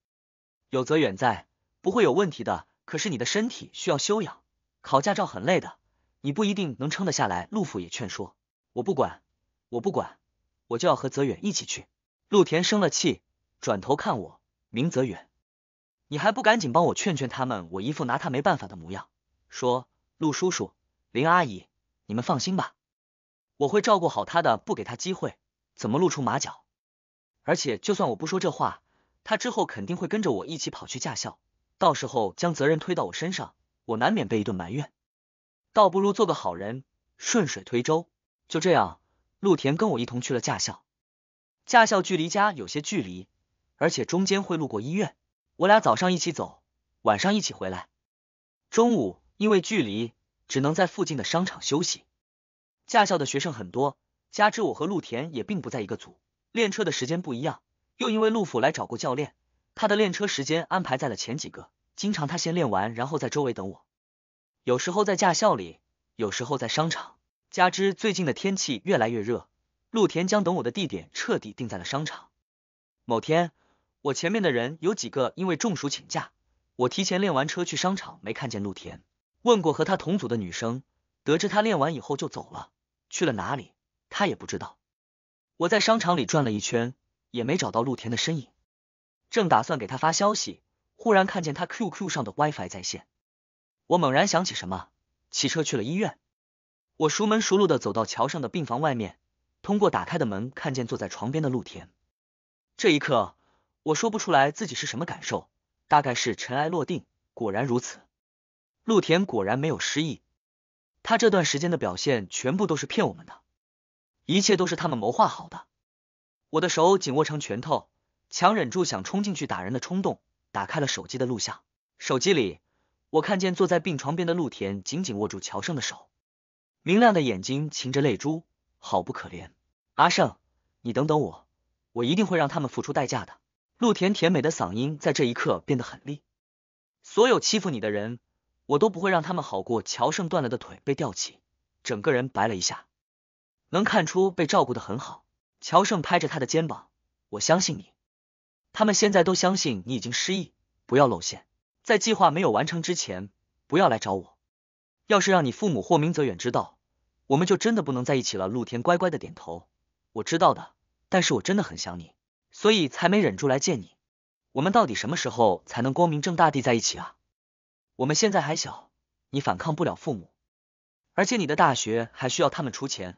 有泽远在，不会有问题的。可是你的身体需要休养，考驾照很累的，你不一定能撑得下来。”陆父也劝说：“我不管。”我不管，我就要和泽远一起去。陆田生了气，转头看我，明泽远，你还不赶紧帮我劝劝他们？我一副拿他没办法的模样，说：“陆叔叔，林阿姨，你们放心吧，我会照顾好他的，不给他机会，怎么露出马脚？而且就算我不说这话，他之后肯定会跟着我一起跑去驾校，到时候将责任推到我身上，我难免被一顿埋怨，倒不如做个好人，顺水推舟，就这样。”陆田跟我一同去了驾校，驾校距离家有些距离，而且中间会路过医院。我俩早上一起走，晚上一起回来，中午因为距离只能在附近的商场休息。驾校的学生很多，加之我和陆田也并不在一个组，练车的时间不一样。又因为陆府来找过教练，他的练车时间安排在了前几个，经常他先练完，然后在周围等我。有时候在驾校里，有时候在商场。加之最近的天气越来越热，陆田将等我的地点彻底定在了商场。某天，我前面的人有几个因为中暑请假，我提前练完车去商场，没看见陆田。问过和他同组的女生，得知他练完以后就走了，去了哪里他也不知道。我在商场里转了一圈，也没找到陆田的身影，正打算给他发消息，忽然看见他 QQ 上的 WiFi 在线，我猛然想起什么，骑车去了医院。我熟门熟路的走到桥上的病房外面，通过打开的门看见坐在床边的陆田。这一刻，我说不出来自己是什么感受，大概是尘埃落定，果然如此。陆田果然没有失忆，他这段时间的表现全部都是骗我们的，一切都是他们谋划好的。我的手紧握成拳头，强忍住想冲进去打人的冲动，打开了手机的录像。手机里，我看见坐在病床边的陆田紧紧握住乔胜的手。明亮的眼睛噙着泪珠，好不可怜。阿胜，你等等我，我一定会让他们付出代价的。陆田甜美的嗓音在这一刻变得很厉。所有欺负你的人，我都不会让他们好过。乔胜断了的腿被吊起，整个人白了一下，能看出被照顾的很好。乔胜拍着他的肩膀，我相信你。他们现在都相信你已经失忆，不要露馅。在计划没有完成之前，不要来找我。要是让你父母或明泽远知道。我们就真的不能在一起了。陆天乖乖的点头，我知道的，但是我真的很想你，所以才没忍住来见你。我们到底什么时候才能光明正大地在一起啊？我们现在还小，你反抗不了父母，而且你的大学还需要他们出钱，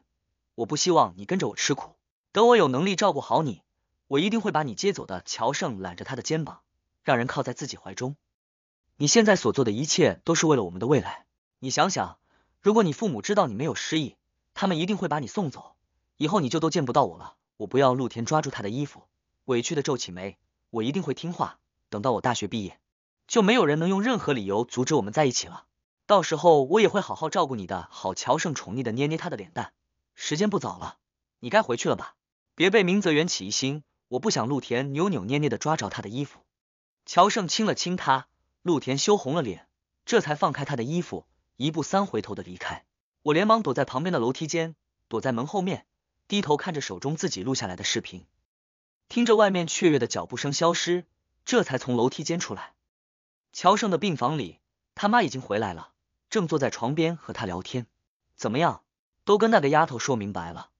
我不希望你跟着我吃苦。等我有能力照顾好你，我一定会把你接走的。乔胜揽着他的肩膀，让人靠在自己怀中。你现在所做的一切都是为了我们的未来，你想想。如果你父母知道你没有失忆，他们一定会把你送走，以后你就都见不到我了。我不要。陆田抓住他的衣服，委屈的皱起眉。我一定会听话，等到我大学毕业，就没有人能用任何理由阻止我们在一起了。到时候我也会好好照顾你的好。乔胜宠溺的捏捏他的脸蛋。时间不早了，你该回去了吧？别被明泽元起疑心。我不想陆田扭扭捏捏的抓着他的衣服。乔胜亲了亲他，陆田羞红了脸，这才放开他的衣服。一步三回头的离开，我连忙躲在旁边的楼梯间，躲在门后面，低头看着手中自己录下来的视频，听着外面雀跃的脚步声消失，这才从楼梯间出来。乔胜的病房里，他妈已经回来了，正坐在床边和他聊天。怎么样，都跟那个丫头说明白了？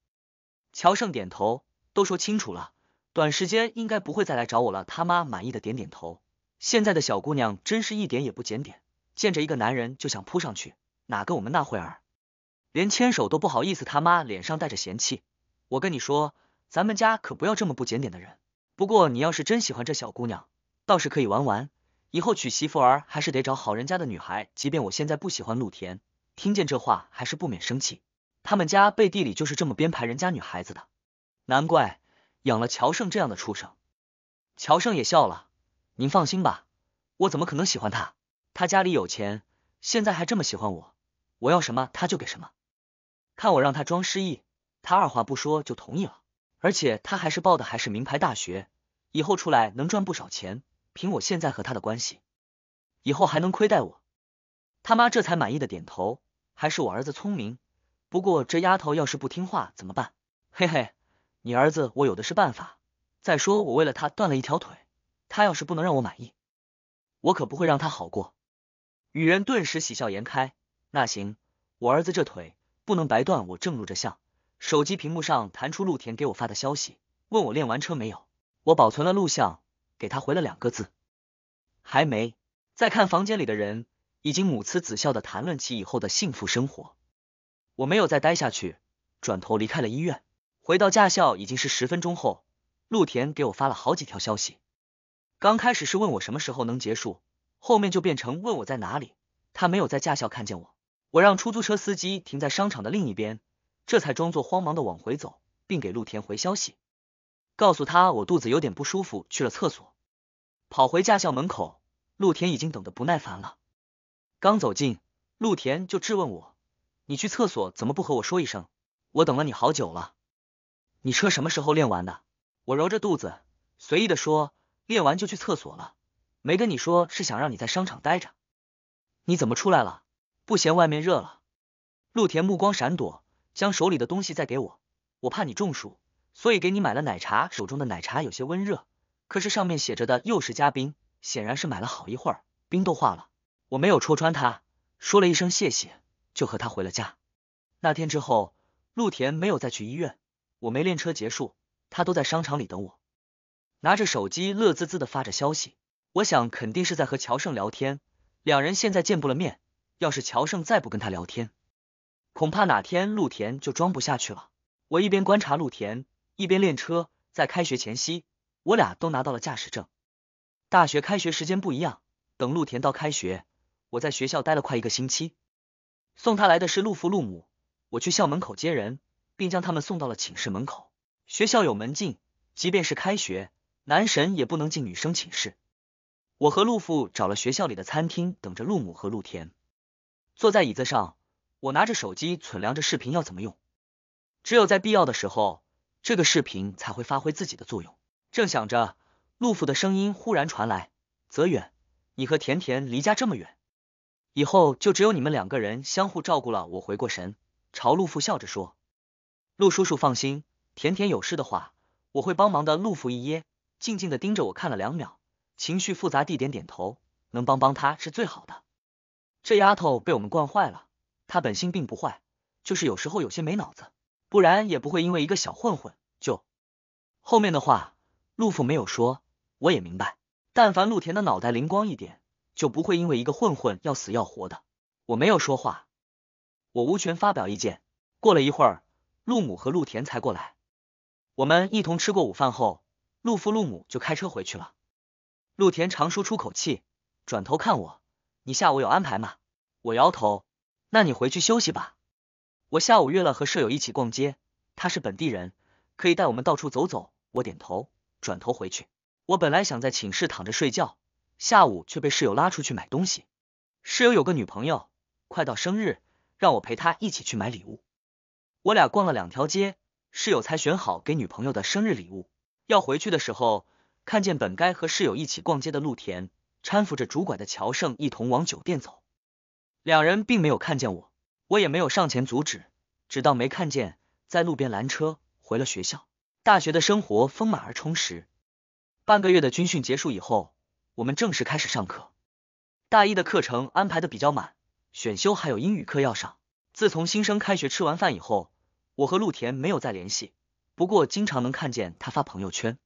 乔胜点头，都说清楚了，短时间应该不会再来找我了。他妈满意的点点头，现在的小姑娘真是一点也不检点。见着一个男人就想扑上去，哪跟我们那会儿，连牵手都不好意思。他妈脸上带着嫌弃。我跟你说，咱们家可不要这么不检点的人。不过你要是真喜欢这小姑娘，倒是可以玩玩。以后娶媳妇儿还是得找好人家的女孩。即便我现在不喜欢陆田，听见这话还是不免生气。他们家背地里就是这么编排人家女孩子的，难怪养了乔胜这样的畜生。乔胜也笑了。您放心吧，我怎么可能喜欢他？他家里有钱，现在还这么喜欢我，我要什么他就给什么。看我让他装失忆，他二话不说就同意了，而且他还是报的还是名牌大学，以后出来能赚不少钱。凭我现在和他的关系，以后还能亏待我？他妈这才满意的点头，还是我儿子聪明。不过这丫头要是不听话怎么办？嘿嘿，你儿子我有的是办法。再说我为了他断了一条腿，他要是不能让我满意，我可不会让他好过。女人顿时喜笑颜开。那行，我儿子这腿不能白断。我正录着像，手机屏幕上弹出陆田给我发的消息，问我练完车没有。我保存了录像，给他回了两个字：还没。再看房间里的人，已经母慈子孝的谈论起以后的幸福生活。我没有再待下去，转头离开了医院。回到驾校已经是十分钟后，陆田给我发了好几条消息。刚开始是问我什么时候能结束。后面就变成问我在哪里，他没有在驾校看见我。我让出租车司机停在商场的另一边，这才装作慌忙的往回走，并给陆田回消息，告诉他我肚子有点不舒服，去了厕所。跑回驾校门口，陆田已经等得不耐烦了。刚走近，陆田就质问我：“你去厕所怎么不和我说一声？我等了你好久了。你车什么时候练完的？”我揉着肚子，随意的说：“练完就去厕所了。”没跟你说是想让你在商场待着，你怎么出来了？不嫌外面热了？陆田目光闪躲，将手里的东西再给我，我怕你中暑，所以给你买了奶茶。手中的奶茶有些温热，可是上面写着的又是加冰，显然是买了好一会儿，冰都化了。我没有戳穿他，说了一声谢谢，就和他回了家。那天之后，陆田没有再去医院，我没练车结束，他都在商场里等我，拿着手机乐滋滋的发着消息。我想肯定是在和乔胜聊天，两人现在见不了面。要是乔胜再不跟他聊天，恐怕哪天陆田就装不下去了。我一边观察陆田，一边练车。在开学前夕，我俩都拿到了驾驶证。大学开学时间不一样，等陆田到开学，我在学校待了快一个星期。送他来的是陆父陆母，我去校门口接人，并将他们送到了寝室门口。学校有门禁，即便是开学，男神也不能进女生寝室。我和陆父找了学校里的餐厅，等着陆母和陆田。坐在椅子上，我拿着手机存量着视频要怎么用，只有在必要的时候，这个视频才会发挥自己的作用。正想着，陆父的声音忽然传来：“泽远，你和甜甜离家这么远，以后就只有你们两个人相互照顾了。”我回过神，朝陆父笑着说：“陆叔叔放心，甜甜有事的话，我会帮忙的。”陆父一噎，静静的盯着我看了两秒。情绪复杂地点点头，能帮帮他是最好的。这丫头被我们惯坏了，她本性并不坏，就是有时候有些没脑子，不然也不会因为一个小混混就……后面的话陆父没有说，我也明白。但凡陆田的脑袋灵光一点，就不会因为一个混混要死要活的。我没有说话，我无权发表意见。过了一会儿，陆母和陆田才过来。我们一同吃过午饭后，陆父陆母就开车回去了。陆田长舒出口气，转头看我：“你下午有安排吗？”我摇头。那你回去休息吧。我下午约了和舍友一起逛街，他是本地人，可以带我们到处走走。我点头，转头回去。我本来想在寝室躺着睡觉，下午却被室友拉出去买东西。室友有个女朋友，快到生日，让我陪她一起去买礼物。我俩逛了两条街，室友才选好给女朋友的生日礼物。要回去的时候。看见本该和室友一起逛街的陆田，搀扶着拄拐的乔盛一同往酒店走，两人并没有看见我，我也没有上前阻止，直到没看见，在路边拦车回了学校。大学的生活丰满而充实，半个月的军训结束以后，我们正式开始上课。大一的课程安排的比较满，选修还有英语课要上。自从新生开学吃完饭以后，我和陆田没有再联系，不过经常能看见他发朋友圈。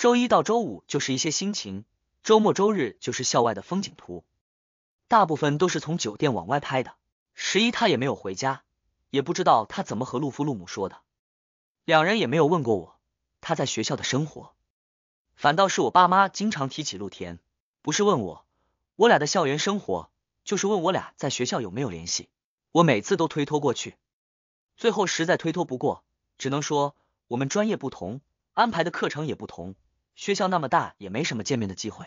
周一到周五就是一些心情，周末周日就是校外的风景图，大部分都是从酒店往外拍的。十一他也没有回家，也不知道他怎么和陆父陆母说的，两人也没有问过我他在学校的生活，反倒是我爸妈经常提起陆田，不是问我我俩的校园生活，就是问我俩在学校有没有联系。我每次都推脱过去，最后实在推脱不过，只能说我们专业不同，安排的课程也不同。学校那么大，也没什么见面的机会。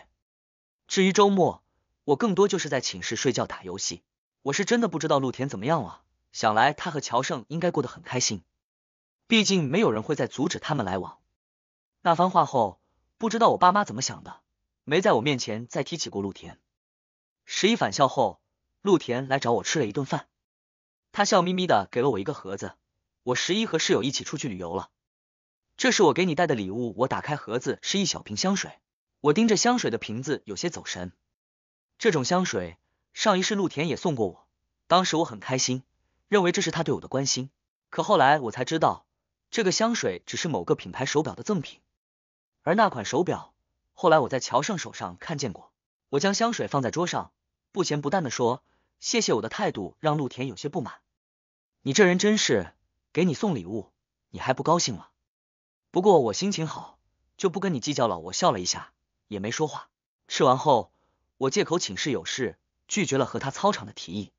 至于周末，我更多就是在寝室睡觉、打游戏。我是真的不知道陆田怎么样了。想来他和乔胜应该过得很开心，毕竟没有人会再阻止他们来往。那番话后，不知道我爸妈怎么想的，没在我面前再提起过陆田。十一返校后，陆田来找我吃了一顿饭，他笑眯眯的给了我一个盒子。我十一和室友一起出去旅游了。这是我给你带的礼物，我打开盒子是一小瓶香水。我盯着香水的瓶子，有些走神。这种香水上一世陆田也送过我，当时我很开心，认为这是他对我的关心。可后来我才知道，这个香水只是某个品牌手表的赠品。而那款手表，后来我在乔胜手上看见过。我将香水放在桌上，不咸不淡的说：“谢谢。”我的态度让陆田有些不满。你这人真是，给你送礼物，你还不高兴了？不过我心情好，就不跟你计较了。我笑了一下，也没说话。吃完后，我借口寝室有事，拒绝了和他操场的提议。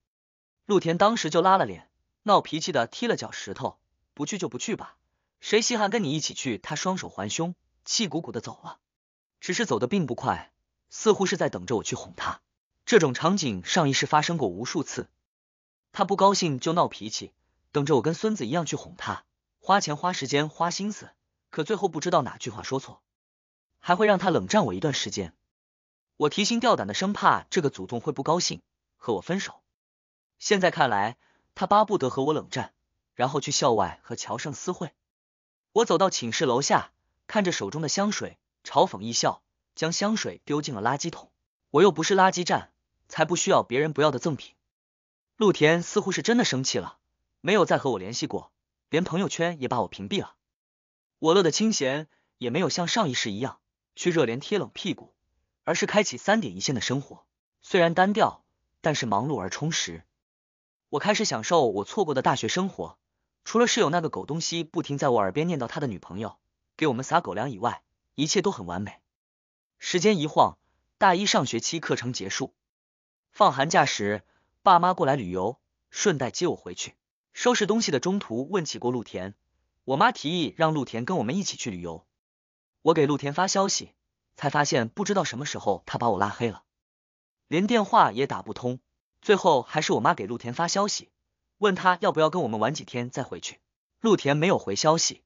陆田当时就拉了脸，闹脾气的踢了脚石头，不去就不去吧，谁稀罕跟你一起去？他双手环胸，气鼓鼓的走了。只是走的并不快，似乎是在等着我去哄他。这种场景上一世发生过无数次。他不高兴就闹脾气，等着我跟孙子一样去哄他，花钱、花时间、花心思。可最后不知道哪句话说错，还会让他冷战我一段时间。我提心吊胆的，生怕这个祖宗会不高兴和我分手。现在看来，他巴不得和我冷战，然后去校外和乔胜私会。我走到寝室楼下，看着手中的香水，嘲讽一笑，将香水丢进了垃圾桶。我又不是垃圾站，才不需要别人不要的赠品。陆田似乎是真的生气了，没有再和我联系过，连朋友圈也把我屏蔽了。我乐的清闲，也没有像上一世一样去热脸贴冷屁股，而是开启三点一线的生活。虽然单调，但是忙碌而充实。我开始享受我错过的大学生活，除了室友那个狗东西不停在我耳边念叨他的女朋友，给我们撒狗粮以外，一切都很完美。时间一晃，大一上学期课程结束，放寒假时，爸妈过来旅游，顺带接我回去收拾东西的中途问起过陆田。我妈提议让陆田跟我们一起去旅游，我给陆田发消息，才发现不知道什么时候他把我拉黑了，连电话也打不通。最后还是我妈给陆田发消息，问他要不要跟我们玩几天再回去。陆田没有回消息，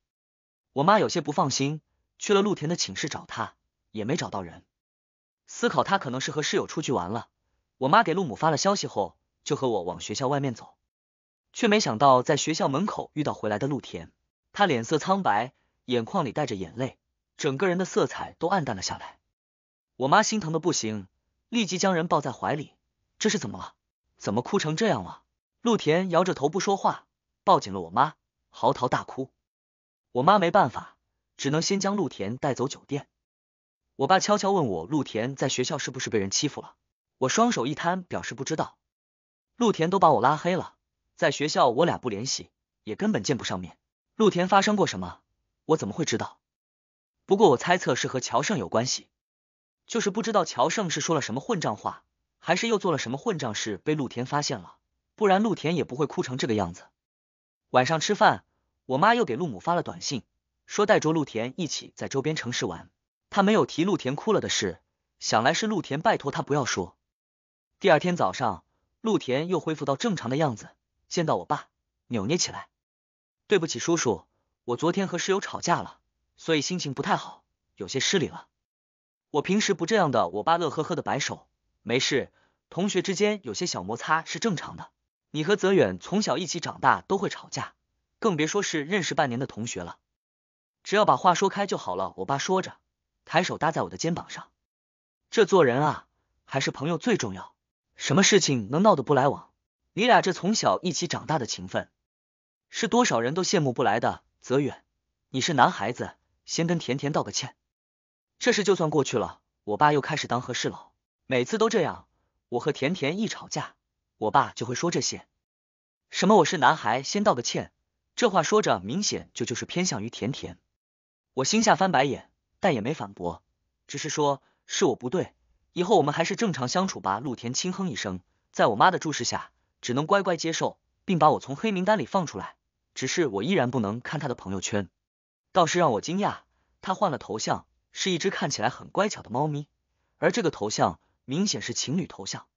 我妈有些不放心，去了陆田的寝室找他，也没找到人。思考他可能是和室友出去玩了。我妈给陆母发了消息后，就和我往学校外面走，却没想到在学校门口遇到回来的陆田。他脸色苍白，眼眶里带着眼泪，整个人的色彩都暗淡了下来。我妈心疼的不行，立即将人抱在怀里。这是怎么了？怎么哭成这样了？陆田摇着头不说话，抱紧了我妈，嚎啕大哭。我妈没办法，只能先将陆田带走酒店。我爸悄悄问我，陆田在学校是不是被人欺负了？我双手一摊，表示不知道。陆田都把我拉黑了，在学校我俩不联系，也根本见不上面。陆田发生过什么？我怎么会知道？不过我猜测是和乔胜有关系，就是不知道乔胜是说了什么混账话，还是又做了什么混账事被陆田发现了，不然陆田也不会哭成这个样子。晚上吃饭，我妈又给陆母发了短信，说带着陆田一起在周边城市玩，她没有提陆田哭了的事，想来是陆田拜托她不要说。第二天早上，陆田又恢复到正常的样子，见到我爸，扭捏起来。对不起，叔叔，我昨天和室友吵架了，所以心情不太好，有些失礼了。我平时不这样的。我爸乐呵呵的摆手，没事，同学之间有些小摩擦是正常的。你和泽远从小一起长大，都会吵架，更别说是认识半年的同学了。只要把话说开就好了。我爸说着，抬手搭在我的肩膀上，这做人啊，还是朋友最重要。什么事情能闹得不来往？你俩这从小一起长大的情分。是多少人都羡慕不来的。泽远，你是男孩子，先跟甜甜道个歉。这事就算过去了。我爸又开始当和事佬，每次都这样。我和甜甜一吵架，我爸就会说这些。什么我是男孩，先道个歉。这话说着明显就就是偏向于甜甜。我心下翻白眼，但也没反驳，只是说是我不对，以后我们还是正常相处吧。陆田轻哼一声，在我妈的注视下，只能乖乖接受，并把我从黑名单里放出来。只是我依然不能看他的朋友圈，倒是让我惊讶，他换了头像，是一只看起来很乖巧的猫咪，而这个头像明显是情侣头像，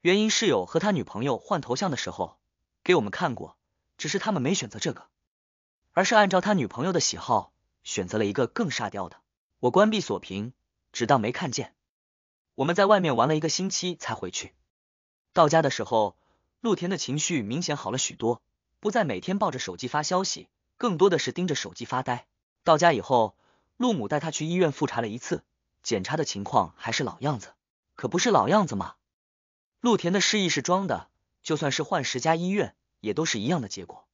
原因室友和他女朋友换头像的时候给我们看过，只是他们没选择这个，而是按照他女朋友的喜好选择了一个更沙雕的。我关闭锁屏，只当没看见。我们在外面玩了一个星期才回去，到家的时候，陆田的情绪明显好了许多。不再每天抱着手机发消息，更多的是盯着手机发呆。到家以后，陆母带他去医院复查了一次，检查的情况还是老样子，可不是老样子吗？陆田的失忆是装的，就算是换十家医院，也都是一样的结果。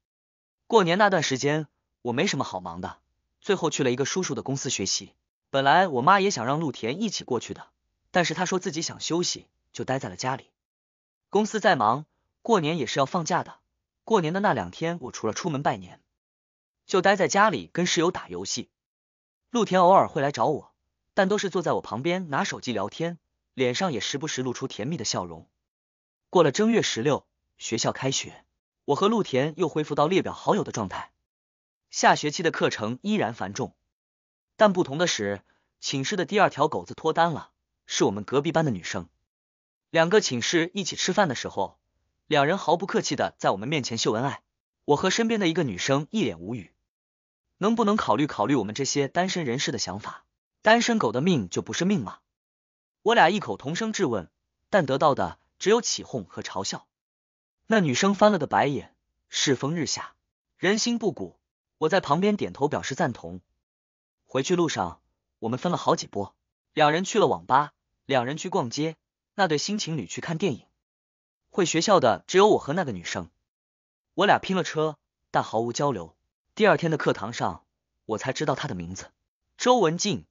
过年那段时间，我没什么好忙的，最后去了一个叔叔的公司学习。本来我妈也想让陆田一起过去的，但是他说自己想休息，就待在了家里。公司再忙，过年也是要放假的。过年的那两天，我除了出门拜年，就待在家里跟室友打游戏。陆田偶尔会来找我，但都是坐在我旁边拿手机聊天，脸上也时不时露出甜蜜的笑容。过了正月十六，学校开学，我和陆田又恢复到列表好友的状态。下学期的课程依然繁重，但不同的是，寝室的第二条狗子脱单了，是我们隔壁班的女生。两个寝室一起吃饭的时候。两人毫不客气的在我们面前秀恩爱，我和身边的一个女生一脸无语，能不能考虑考虑我们这些单身人士的想法？单身狗的命就不是命吗？我俩异口同声质问，但得到的只有起哄和嘲笑。那女生翻了个白眼，世风日下，人心不古。我在旁边点头表示赞同。回去路上，我们分了好几波，两人去了网吧，两人去逛街，那对新情侣去看电影。会学校的只有我和那个女生，我俩拼了车，但毫无交流。第二天的课堂上，我才知道她的名字周文静。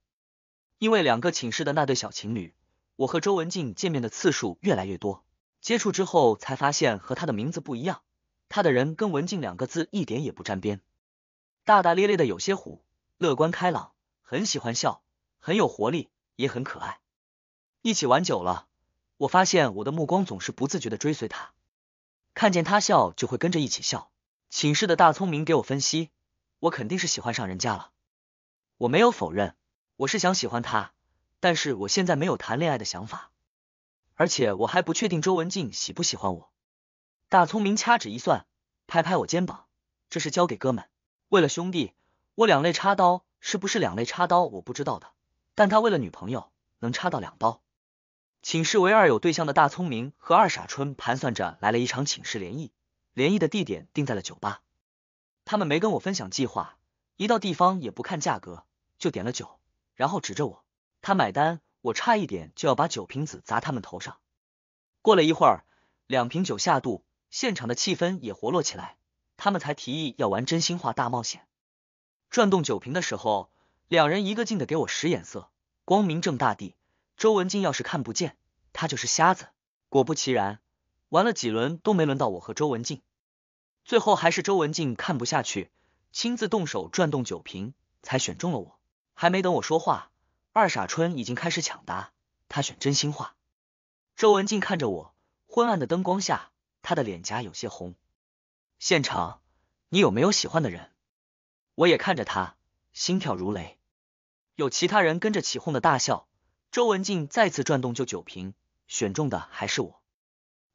因为两个寝室的那对小情侣，我和周文静见面的次数越来越多，接触之后才发现和她的名字不一样。她的人跟文静两个字一点也不沾边，大大咧咧的有些虎，乐观开朗，很喜欢笑，很有活力，也很可爱。一起玩久了。我发现我的目光总是不自觉的追随他，看见他笑就会跟着一起笑。寝室的大聪明给我分析，我肯定是喜欢上人家了。我没有否认，我是想喜欢他，但是我现在没有谈恋爱的想法，而且我还不确定周文静喜不喜欢我。大聪明掐指一算，拍拍我肩膀，这是交给哥们，为了兄弟，我两肋插刀。是不是两肋插刀我不知道的，但他为了女朋友能插到两刀。寝室唯二有对象的大聪明和二傻春盘算着来了一场寝室联谊，联谊的地点定在了酒吧。他们没跟我分享计划，一到地方也不看价格就点了酒，然后指着我他买单，我差一点就要把酒瓶子砸他们头上。过了一会儿，两瓶酒下肚，现场的气氛也活络起来，他们才提议要玩真心话大冒险。转动酒瓶的时候，两人一个劲的给我使眼色，光明正大地。周文静要是看不见，他就是瞎子。果不其然，玩了几轮都没轮到我和周文静，最后还是周文静看不下去，亲自动手转动酒瓶，才选中了我。还没等我说话，二傻春已经开始抢答，他选真心话。周文静看着我，昏暗的灯光下，他的脸颊有些红。现场，你有没有喜欢的人？我也看着他，心跳如雷。有其他人跟着起哄的大笑。周文静再次转动旧酒瓶，选中的还是我。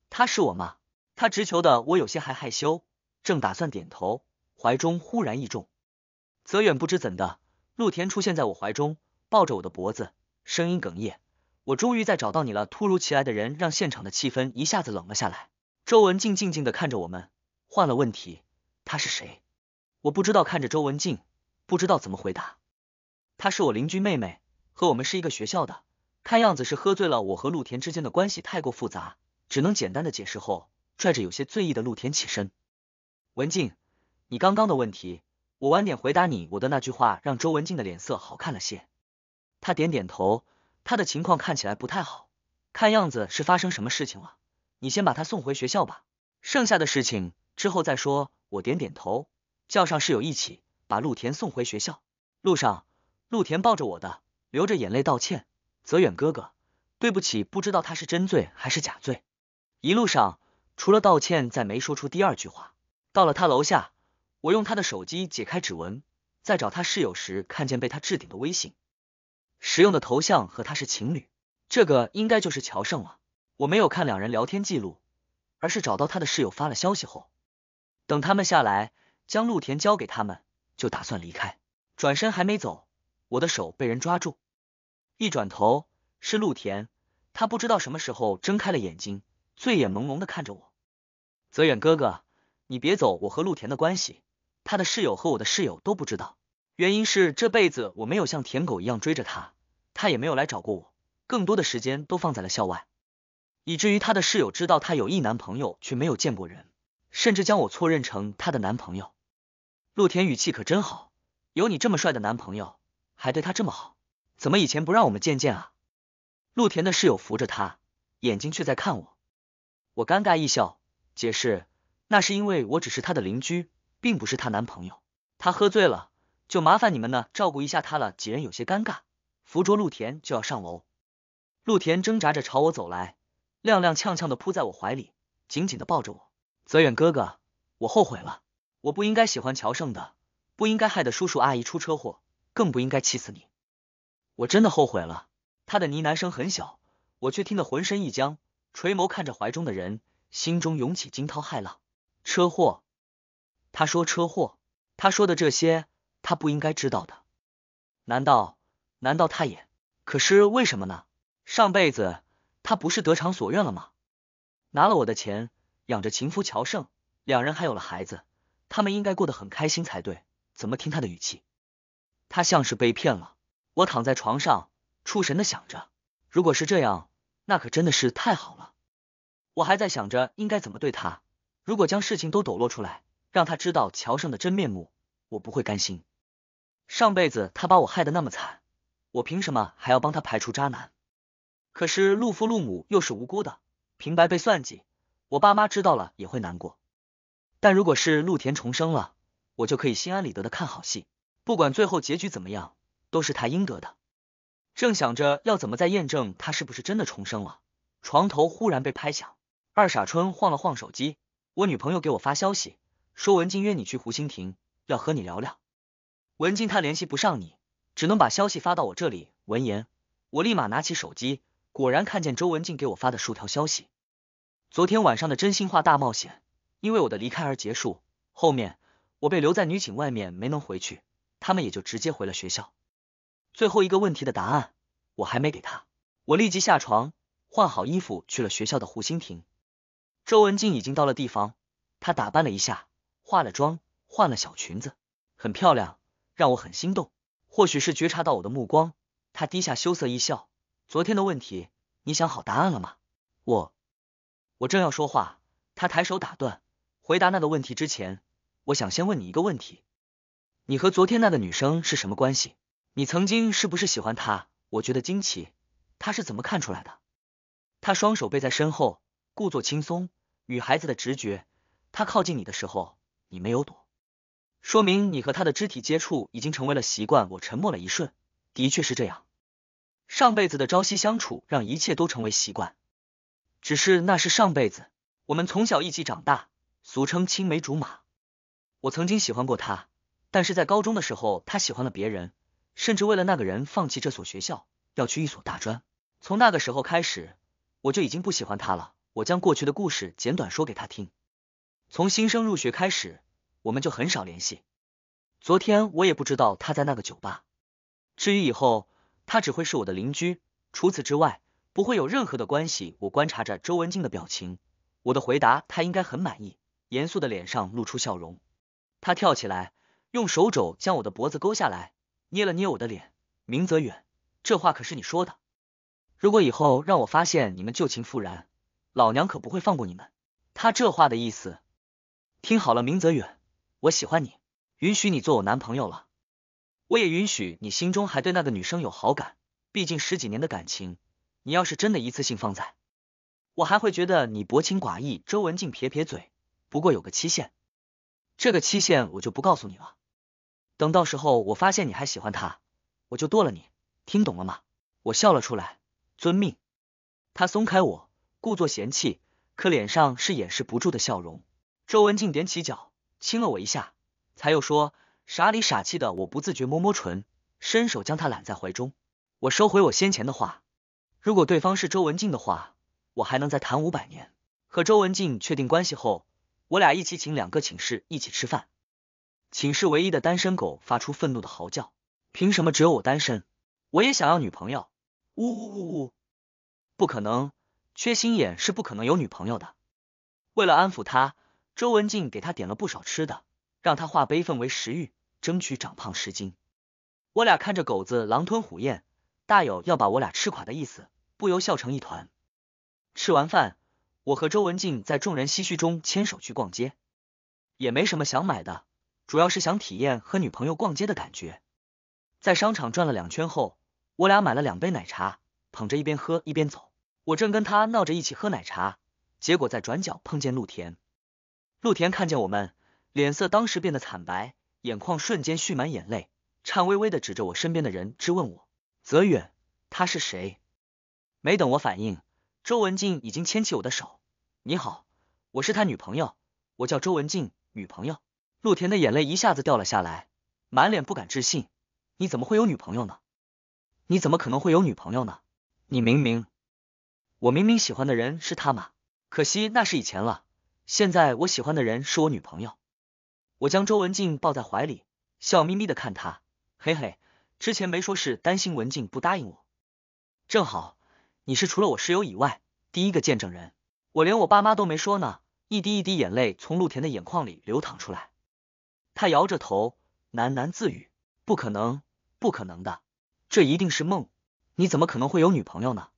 他是我吗？他直求的，我有些还害羞，正打算点头，怀中忽然一重。泽远不知怎的，陆田出现在我怀中，抱着我的脖子，声音哽咽：“我终于再找到你了。”突如其来的人让现场的气氛一下子冷了下来。周文静静静的看着我们，换了问题：“她是谁？”我不知道，看着周文静，不知道怎么回答。她是我邻居妹妹，和我们是一个学校的。看样子是喝醉了，我和陆田之间的关系太过复杂，只能简单的解释后，拽着有些醉意的陆田起身。文静，你刚刚的问题，我晚点回答你。我的那句话让周文静的脸色好看了些。他点点头，他的情况看起来不太好，看样子是发生什么事情了。你先把他送回学校吧，剩下的事情之后再说。我点点头，叫上室友一起把陆田送回学校。路上，陆田抱着我的，流着眼泪道歉。泽远哥哥，对不起，不知道他是真醉还是假醉。一路上除了道歉，再没说出第二句话。到了他楼下，我用他的手机解开指纹，在找他室友时，看见被他置顶的微信，使用的头像和他是情侣，这个应该就是乔胜了。我没有看两人聊天记录，而是找到他的室友发了消息后，等他们下来，将陆田交给他们，就打算离开。转身还没走，我的手被人抓住。一转头是陆田，他不知道什么时候睁开了眼睛，醉眼朦胧的看着我。泽远哥哥，你别走，我和陆田的关系，他的室友和我的室友都不知道。原因是这辈子我没有像舔狗一样追着他，他也没有来找过我，更多的时间都放在了校外，以至于他的室友知道他有一男朋友，却没有见过人，甚至将我错认成他的男朋友。陆田语气可真好，有你这么帅的男朋友，还对他这么好。怎么以前不让我们见见啊？陆田的室友扶着他，眼睛却在看我。我尴尬一笑，解释那是因为我只是他的邻居，并不是他男朋友。他喝醉了，就麻烦你们呢，照顾一下他了。几人有些尴尬，扶着陆田就要上楼。陆田挣扎着朝我走来，踉踉跄跄的扑在我怀里，紧紧的抱着我。泽远哥哥，我后悔了，我不应该喜欢乔胜的，不应该害得叔叔阿姨出车祸，更不应该气死你。我真的后悔了。他的呢喃声很小，我却听得浑身一僵，垂眸看着怀中的人，心中涌起惊涛骇浪。车祸，他说车祸，他说的这些，他不应该知道的。难道难道他也？可是为什么呢？上辈子他不是得偿所愿了吗？拿了我的钱，养着情夫乔胜，两人还有了孩子，他们应该过得很开心才对。怎么听他的语气，他像是被骗了。我躺在床上，出神的想着，如果是这样，那可真的是太好了。我还在想着应该怎么对他。如果将事情都抖落出来，让他知道乔胜的真面目，我不会甘心。上辈子他把我害得那么惨，我凭什么还要帮他排除渣男？可是陆父陆母又是无辜的，平白被算计，我爸妈知道了也会难过。但如果是陆田重生了，我就可以心安理得的看好戏，不管最后结局怎么样。都是他应得的。正想着要怎么再验证他是不是真的重生了，床头忽然被拍响。二傻春晃了晃手机，我女朋友给我发消息说，文静约你去湖心亭，要和你聊聊。文静她联系不上你，只能把消息发到我这里。闻言，我立马拿起手机，果然看见周文静给我发的数条消息。昨天晚上的真心话大冒险，因为我的离开而结束。后面我被留在女寝外面，没能回去，他们也就直接回了学校。最后一个问题的答案我还没给他，我立即下床换好衣服去了学校的湖心亭。周文静已经到了地方，她打扮了一下，化了妆，换了小裙子，很漂亮，让我很心动。或许是觉察到我的目光，她低下羞涩一笑。昨天的问题，你想好答案了吗？我我正要说话，她抬手打断。回答那个问题之前，我想先问你一个问题：你和昨天那个女生是什么关系？你曾经是不是喜欢他？我觉得惊奇，他是怎么看出来的？他双手背在身后，故作轻松。女孩子的直觉，他靠近你的时候，你没有躲，说明你和他的肢体接触已经成为了习惯。我沉默了一瞬，的确是这样。上辈子的朝夕相处，让一切都成为习惯。只是那是上辈子，我们从小一起长大，俗称青梅竹马。我曾经喜欢过他，但是在高中的时候，他喜欢了别人。甚至为了那个人放弃这所学校，要去一所大专。从那个时候开始，我就已经不喜欢他了。我将过去的故事简短说给他听。从新生入学开始，我们就很少联系。昨天我也不知道他在那个酒吧。至于以后，他只会是我的邻居，除此之外不会有任何的关系。我观察着周文静的表情，我的回答他应该很满意。严肃的脸上露出笑容。他跳起来，用手肘将我的脖子勾下来。捏了捏我的脸，明泽远，这话可是你说的。如果以后让我发现你们旧情复燃，老娘可不会放过你们。他这话的意思，听好了，明泽远，我喜欢你，允许你做我男朋友了。我也允许你心中还对那个女生有好感，毕竟十几年的感情，你要是真的一次性放在，我还会觉得你薄情寡义。周文静撇撇嘴，不过有个期限，这个期限我就不告诉你了。等到时候我发现你还喜欢他，我就剁了你，听懂了吗？我笑了出来，遵命。他松开我，故作嫌弃，可脸上是掩饰不住的笑容。周文静踮起脚亲了我一下，才又说傻里傻气的。我不自觉摸摸唇，伸手将他揽在怀中。我收回我先前的话，如果对方是周文静的话，我还能再谈五百年。和周文静确定关系后，我俩一起请两个寝室一起吃饭。寝室唯一的单身狗发出愤怒的嚎叫，凭什么只有我单身？我也想要女朋友！呜呜呜呜，不可能，缺心眼是不可能有女朋友的。为了安抚他，周文静给他点了不少吃的，让他化悲愤为食欲，争取长胖十斤。我俩看着狗子狼吞虎咽，大有要把我俩吃垮的意思，不由笑成一团。吃完饭，我和周文静在众人唏嘘中牵手去逛街，也没什么想买的。主要是想体验和女朋友逛街的感觉，在商场转了两圈后，我俩买了两杯奶茶，捧着一边喝一边走。我正跟他闹着一起喝奶茶，结果在转角碰见陆田。陆田看见我们，脸色当时变得惨白，眼眶瞬间蓄满眼泪，颤巍巍的指着我身边的人质问我：“泽远，他是谁？”没等我反应，周文静已经牵起我的手：“你好，我是他女朋友，我叫周文静，女朋友。”陆田的眼泪一下子掉了下来，满脸不敢置信：“你怎么会有女朋友呢？你怎么可能会有女朋友呢？你明明，我明明喜欢的人是她嘛，可惜那是以前了。现在我喜欢的人是我女朋友。”我将周文静抱在怀里，笑眯眯的看她：“嘿嘿，之前没说是担心文静不答应我，正好你是除了我室友以外第一个见证人，我连我爸妈都没说呢。”一滴一滴眼泪从陆田的眼眶里流淌出来。他摇着头，喃喃自语：“不可能，不可能的，这一定是梦。你怎么可能会有女朋友呢？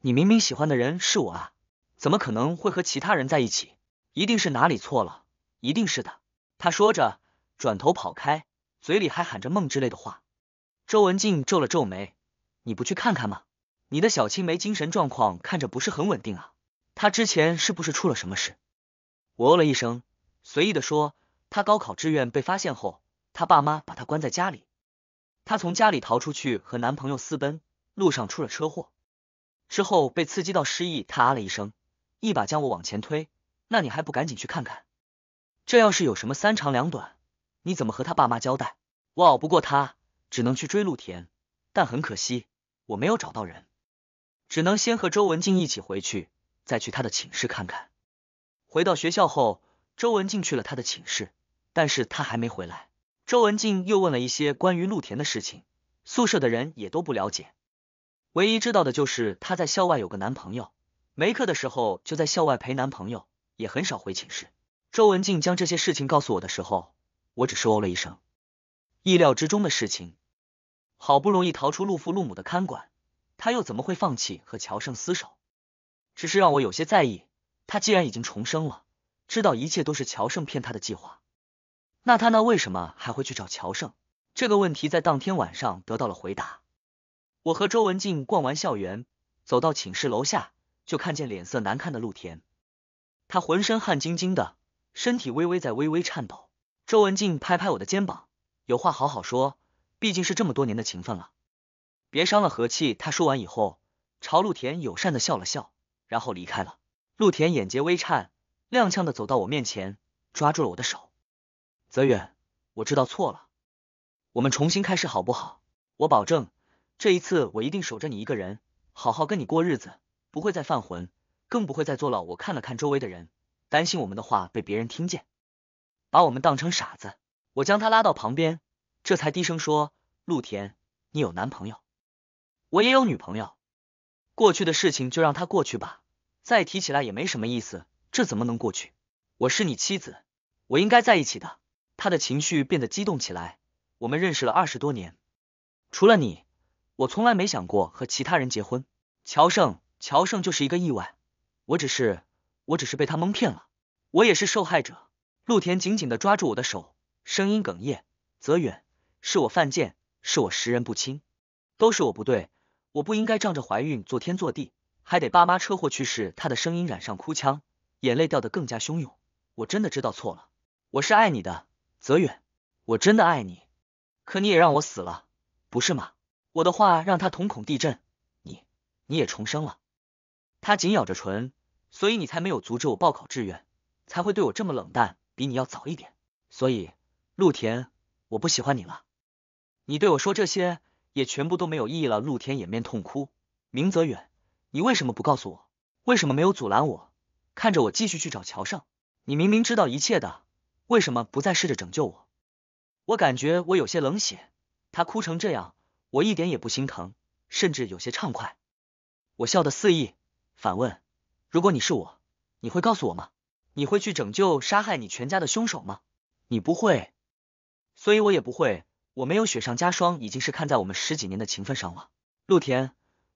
你明明喜欢的人是我啊，怎么可能会和其他人在一起？一定是哪里错了，一定是的。”他说着，转头跑开，嘴里还喊着梦之类的话。周文静皱了皱眉：“你不去看看吗？你的小青梅精神状况看着不是很稳定啊。她之前是不是出了什么事？”我哦了一声，随意的说。他高考志愿被发现后，他爸妈把他关在家里。他从家里逃出去和男朋友私奔，路上出了车祸，之后被刺激到失忆，他了一声，一把将我往前推。那你还不赶紧去看看？这要是有什么三长两短，你怎么和他爸妈交代？我熬不过他，只能去追陆田，但很可惜，我没有找到人，只能先和周文静一起回去，再去他的寝室看看。回到学校后，周文静去了他的寝室。但是他还没回来。周文静又问了一些关于陆田的事情，宿舍的人也都不了解，唯一知道的就是他在校外有个男朋友，没课的时候就在校外陪男朋友，也很少回寝室。周文静将这些事情告诉我的时候，我只是哦了一声意料之中的事情。好不容易逃出陆父陆母的看管，他又怎么会放弃和乔胜厮守？只是让我有些在意，他既然已经重生了，知道一切都是乔胜骗他的计划。那他那为什么还会去找乔胜？这个问题在当天晚上得到了回答。我和周文静逛完校园，走到寝室楼下，就看见脸色难看的陆田，他浑身汗津津的，身体微微在微微颤抖。周文静拍拍我的肩膀，有话好好说，毕竟是这么多年的情分了，别伤了和气。他说完以后，朝陆田友善的笑了笑，然后离开了。陆田眼睫微颤，踉跄的走到我面前，抓住了我的手。泽远，我知道错了，我们重新开始好不好？我保证，这一次我一定守着你一个人，好好跟你过日子，不会再犯浑，更不会再做了。我看了看周围的人，担心我们的话被别人听见，把我们当成傻子。我将他拉到旁边，这才低声说：“陆田，你有男朋友，我也有女朋友，过去的事情就让它过去吧，再提起来也没什么意思。这怎么能过去？我是你妻子，我应该在一起的。”他的情绪变得激动起来。我们认识了二十多年，除了你，我从来没想过和其他人结婚。乔盛，乔盛就是一个意外。我只是，我只是被他蒙骗了，我也是受害者。陆田紧紧的抓住我的手，声音哽咽。泽远，是我犯贱，是我识人不清，都是我不对，我不应该仗着怀孕做天做地，还得爸妈车祸去世。他的声音染上哭腔，眼泪掉得更加汹涌。我真的知道错了，我是爱你的。泽远，我真的爱你，可你也让我死了，不是吗？我的话让他瞳孔地震，你，你也重生了。他紧咬着唇，所以你才没有阻止我报考志愿，才会对我这么冷淡。比你要早一点，所以陆田，我不喜欢你了。你对我说这些，也全部都没有意义了。陆田掩面痛哭，明泽远，你为什么不告诉我？为什么没有阻拦我？看着我继续去找乔胜，你明明知道一切的。为什么不再试着拯救我？我感觉我有些冷血。他哭成这样，我一点也不心疼，甚至有些畅快。我笑得肆意，反问：如果你是我，你会告诉我吗？你会去拯救杀害你全家的凶手吗？你不会，所以我也不会。我没有雪上加霜，已经是看在我们十几年的情分上了。陆田，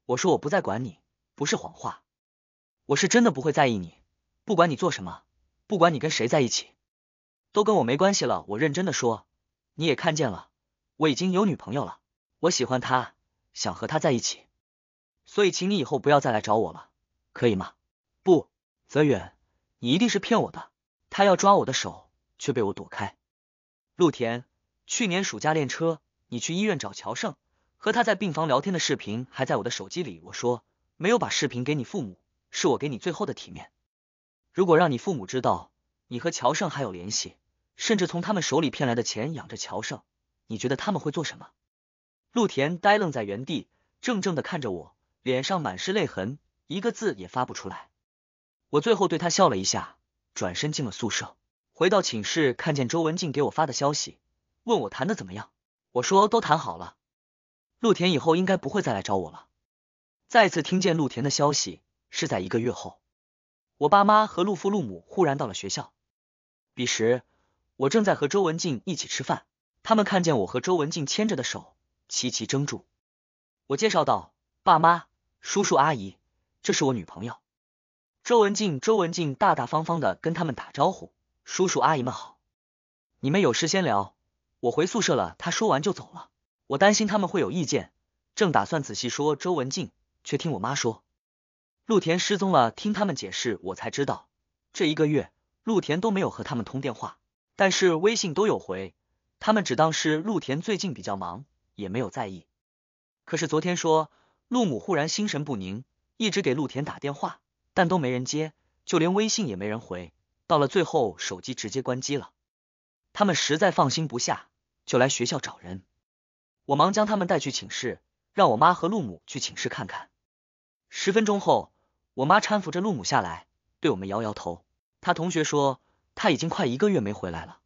我说我不再管你，不是谎话，我是真的不会在意你，不管你做什么，不管你跟谁在一起。都跟我没关系了，我认真的说，你也看见了，我已经有女朋友了，我喜欢她，想和她在一起，所以请你以后不要再来找我了，可以吗？不，泽远，你一定是骗我的。他要抓我的手，却被我躲开。陆田，去年暑假练车，你去医院找乔胜，和他在病房聊天的视频还在我的手机里。我说没有把视频给你父母，是我给你最后的体面。如果让你父母知道你和乔胜还有联系，甚至从他们手里骗来的钱养着乔盛，你觉得他们会做什么？陆田呆愣在原地，怔怔的看着我，脸上满是泪痕，一个字也发不出来。我最后对他笑了一下，转身进了宿舍。回到寝室，看见周文静给我发的消息，问我谈的怎么样。我说都谈好了，陆田以后应该不会再来找我了。再次听见陆田的消息是在一个月后，我爸妈和陆父陆母忽然到了学校，彼时。我正在和周文静一起吃饭，他们看见我和周文静牵着的手，齐齐怔住。我介绍道：“爸妈，叔叔阿姨，这是我女朋友，周文静。”周文静大大方方的跟他们打招呼：“叔叔阿姨们好，你们有事先聊，我回宿舍了。”他说完就走了。我担心他们会有意见，正打算仔细说周文静，却听我妈说陆田失踪了。听他们解释，我才知道这一个月陆田都没有和他们通电话。但是微信都有回，他们只当是陆田最近比较忙，也没有在意。可是昨天说，陆母忽然心神不宁，一直给陆田打电话，但都没人接，就连微信也没人回，到了最后手机直接关机了。他们实在放心不下，就来学校找人。我忙将他们带去寝室，让我妈和陆母去寝室看看。十分钟后，我妈搀扶着陆母下来，对我们摇摇头。她同学说。他已经快一个月没回来了，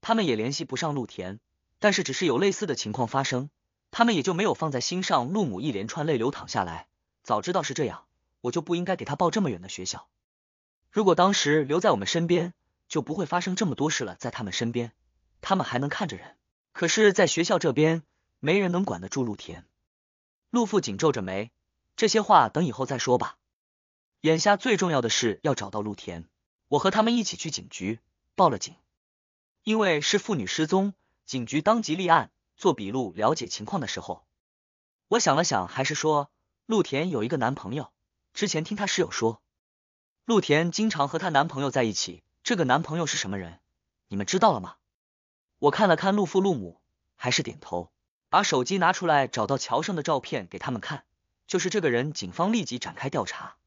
他们也联系不上陆田，但是只是有类似的情况发生，他们也就没有放在心上。陆母一连串泪流淌下来，早知道是这样，我就不应该给他报这么远的学校。如果当时留在我们身边，就不会发生这么多事了。在他们身边，他们还能看着人，可是，在学校这边，没人能管得住陆田。陆父紧皱着眉，这些话等以后再说吧，眼下最重要的是要找到陆田。我和他们一起去警局报了警，因为是妇女失踪，警局当即立案做笔录了解情况的时候，我想了想，还是说陆田有一个男朋友，之前听她室友说，陆田经常和她男朋友在一起，这个男朋友是什么人？你们知道了吗？我看了看陆父陆母，还是点头，把手机拿出来找到乔胜的照片给他们看，就是这个人，警方立即展开调查，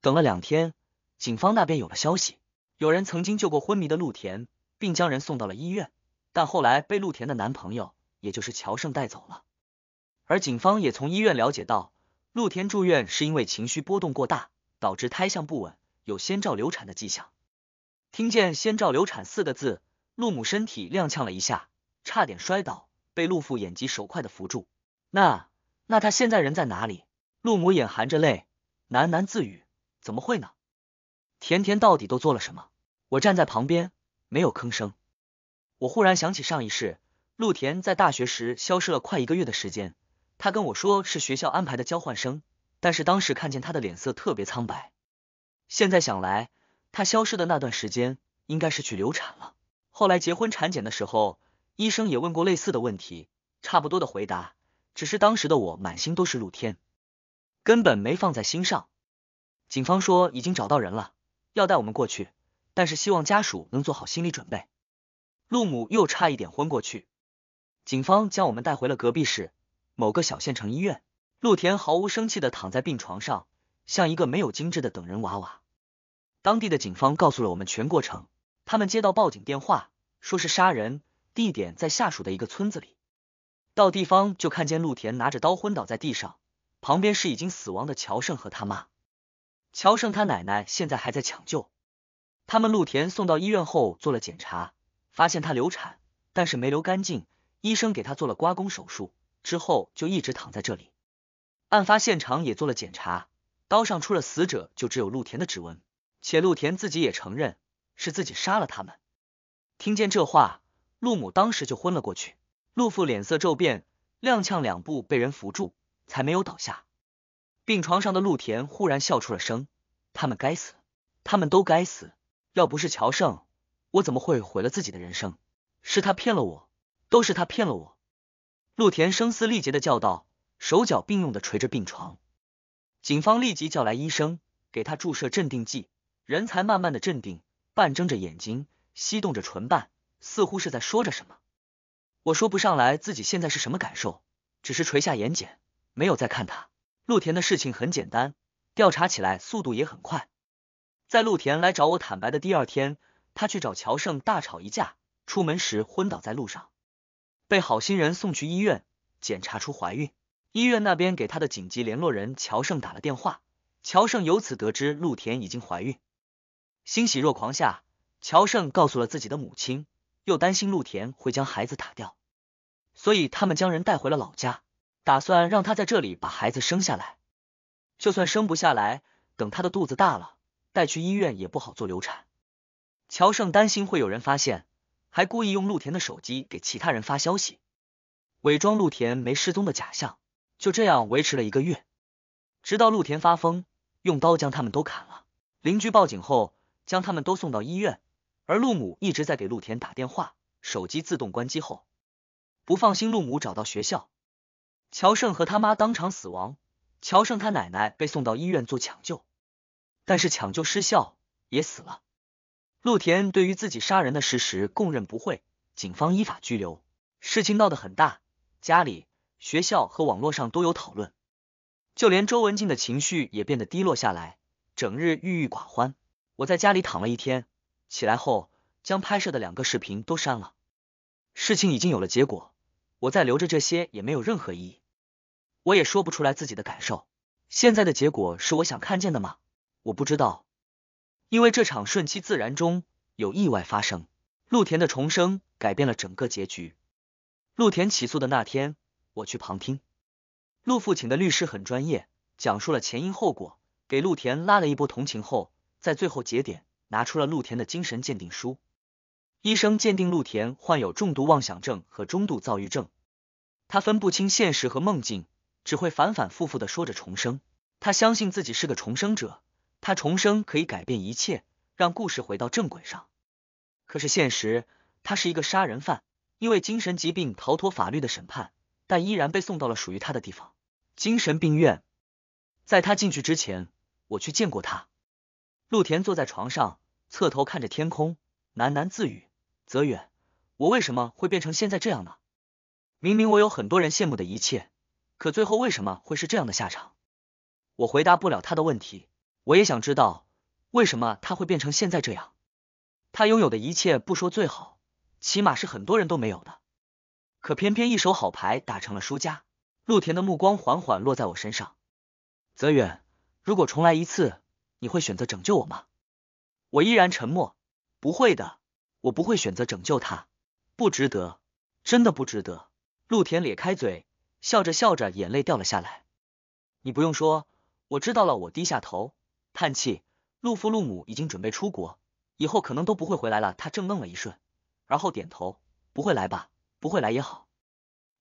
等了两天。警方那边有了消息，有人曾经救过昏迷的陆田，并将人送到了医院，但后来被陆田的男朋友，也就是乔胜带走了。而警方也从医院了解到，陆田住院是因为情绪波动过大，导致胎相不稳，有先兆流产的迹象。听见“先兆流产”四个字，陆母身体踉跄了一下，差点摔倒，被陆父眼疾手快的扶住。那那他现在人在哪里？陆母眼含着泪，喃喃自语：“怎么会呢？”甜甜到底都做了什么？我站在旁边没有吭声。我忽然想起上一世，陆田在大学时消失了快一个月的时间。他跟我说是学校安排的交换生，但是当时看见他的脸色特别苍白。现在想来，他消失的那段时间应该是去流产了。后来结婚产检的时候，医生也问过类似的问题，差不多的回答，只是当时的我满心都是陆天，根本没放在心上。警方说已经找到人了。要带我们过去，但是希望家属能做好心理准备。陆母又差一点昏过去。警方将我们带回了隔壁市某个小县城医院。陆田毫无生气的躺在病床上，像一个没有精致的等人娃娃。当地的警方告诉了我们全过程。他们接到报警电话，说是杀人，地点在下属的一个村子里。到地方就看见陆田拿着刀昏倒在地上，旁边是已经死亡的乔胜和他妈。乔胜他奶奶现在还在抢救，他们陆田送到医院后做了检查，发现他流产，但是没流干净，医生给他做了刮宫手术，之后就一直躺在这里。案发现场也做了检查，刀上除了死者就只有陆田的指纹，且陆田自己也承认是自己杀了他们。听见这话，陆母当时就昏了过去，陆父脸色骤变，踉跄两步被人扶住，才没有倒下。病床上的陆田忽然笑出了声，他们该死，他们都该死！要不是乔胜，我怎么会毁了自己的人生？是他骗了我，都是他骗了我！陆田声嘶力竭的叫道，手脚并用的捶着病床。警方立即叫来医生，给他注射镇定剂，人才慢慢的镇定，半睁着眼睛，吸动着唇瓣，似乎是在说着什么。我说不上来自己现在是什么感受，只是垂下眼睑，没有再看他。陆田的事情很简单，调查起来速度也很快。在陆田来找我坦白的第二天，他去找乔胜大吵一架，出门时昏倒在路上，被好心人送去医院，检查出怀孕。医院那边给他的紧急联络人乔胜打了电话，乔胜由此得知陆田已经怀孕，欣喜若狂下，乔胜告诉了自己的母亲，又担心陆田会将孩子打掉，所以他们将人带回了老家。打算让他在这里把孩子生下来，就算生不下来，等他的肚子大了，带去医院也不好做流产。乔胜担心会有人发现，还故意用陆田的手机给其他人发消息，伪装陆田没失踪的假象。就这样维持了一个月，直到陆田发疯，用刀将他们都砍了。邻居报警后，将他们都送到医院，而陆母一直在给陆田打电话，手机自动关机后，不放心陆母，找到学校。乔胜和他妈当场死亡，乔胜他奶奶被送到医院做抢救，但是抢救失效也死了。陆田对于自己杀人的事实供认不讳，警方依法拘留。事情闹得很大，家里、学校和网络上都有讨论，就连周文静的情绪也变得低落下来，整日郁郁寡欢。我在家里躺了一天，起来后将拍摄的两个视频都删了。事情已经有了结果，我再留着这些也没有任何意义。我也说不出来自己的感受。现在的结果是我想看见的吗？我不知道，因为这场顺其自然中有意外发生。陆田的重生改变了整个结局。陆田起诉的那天，我去旁听。陆父请的律师很专业，讲述了前因后果，给陆田拉了一波同情后，在最后节点拿出了陆田的精神鉴定书。医生鉴定陆田患有重度妄想症和中度躁郁症，他分不清现实和梦境。只会反反复复的说着重生。他相信自己是个重生者，他重生可以改变一切，让故事回到正轨上。可是现实，他是一个杀人犯，因为精神疾病逃脱法律的审判，但依然被送到了属于他的地方——精神病院。在他进去之前，我去见过他。陆田坐在床上，侧头看着天空，喃喃自语：“泽远，我为什么会变成现在这样呢？明明我有很多人羡慕的一切。”可最后为什么会是这样的下场？我回答不了他的问题，我也想知道为什么他会变成现在这样。他拥有的一切不说最好，起码是很多人都没有的。可偏偏一手好牌打成了输家。陆田的目光缓缓落在我身上。泽远，如果重来一次，你会选择拯救我吗？我依然沉默。不会的，我不会选择拯救他，不值得，真的不值得。陆田咧开嘴。笑着笑着，眼泪掉了下来。你不用说，我知道了。我低下头，叹气。陆父陆母已经准备出国，以后可能都不会回来了。他正愣了一瞬，而后点头，不会来吧？不会来也好，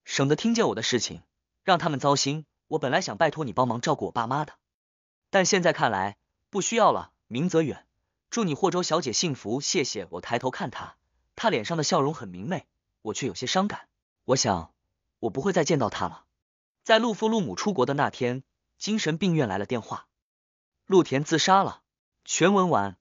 省得听见我的事情，让他们糟心。我本来想拜托你帮忙照顾我爸妈的，但现在看来不需要了。明泽远，祝你霍州小姐幸福。谢谢。我抬头看他，他脸上的笑容很明媚，我却有些伤感。我想。我不会再见到他了。在陆父陆母出国的那天，精神病院来了电话，陆田自杀了。全文完。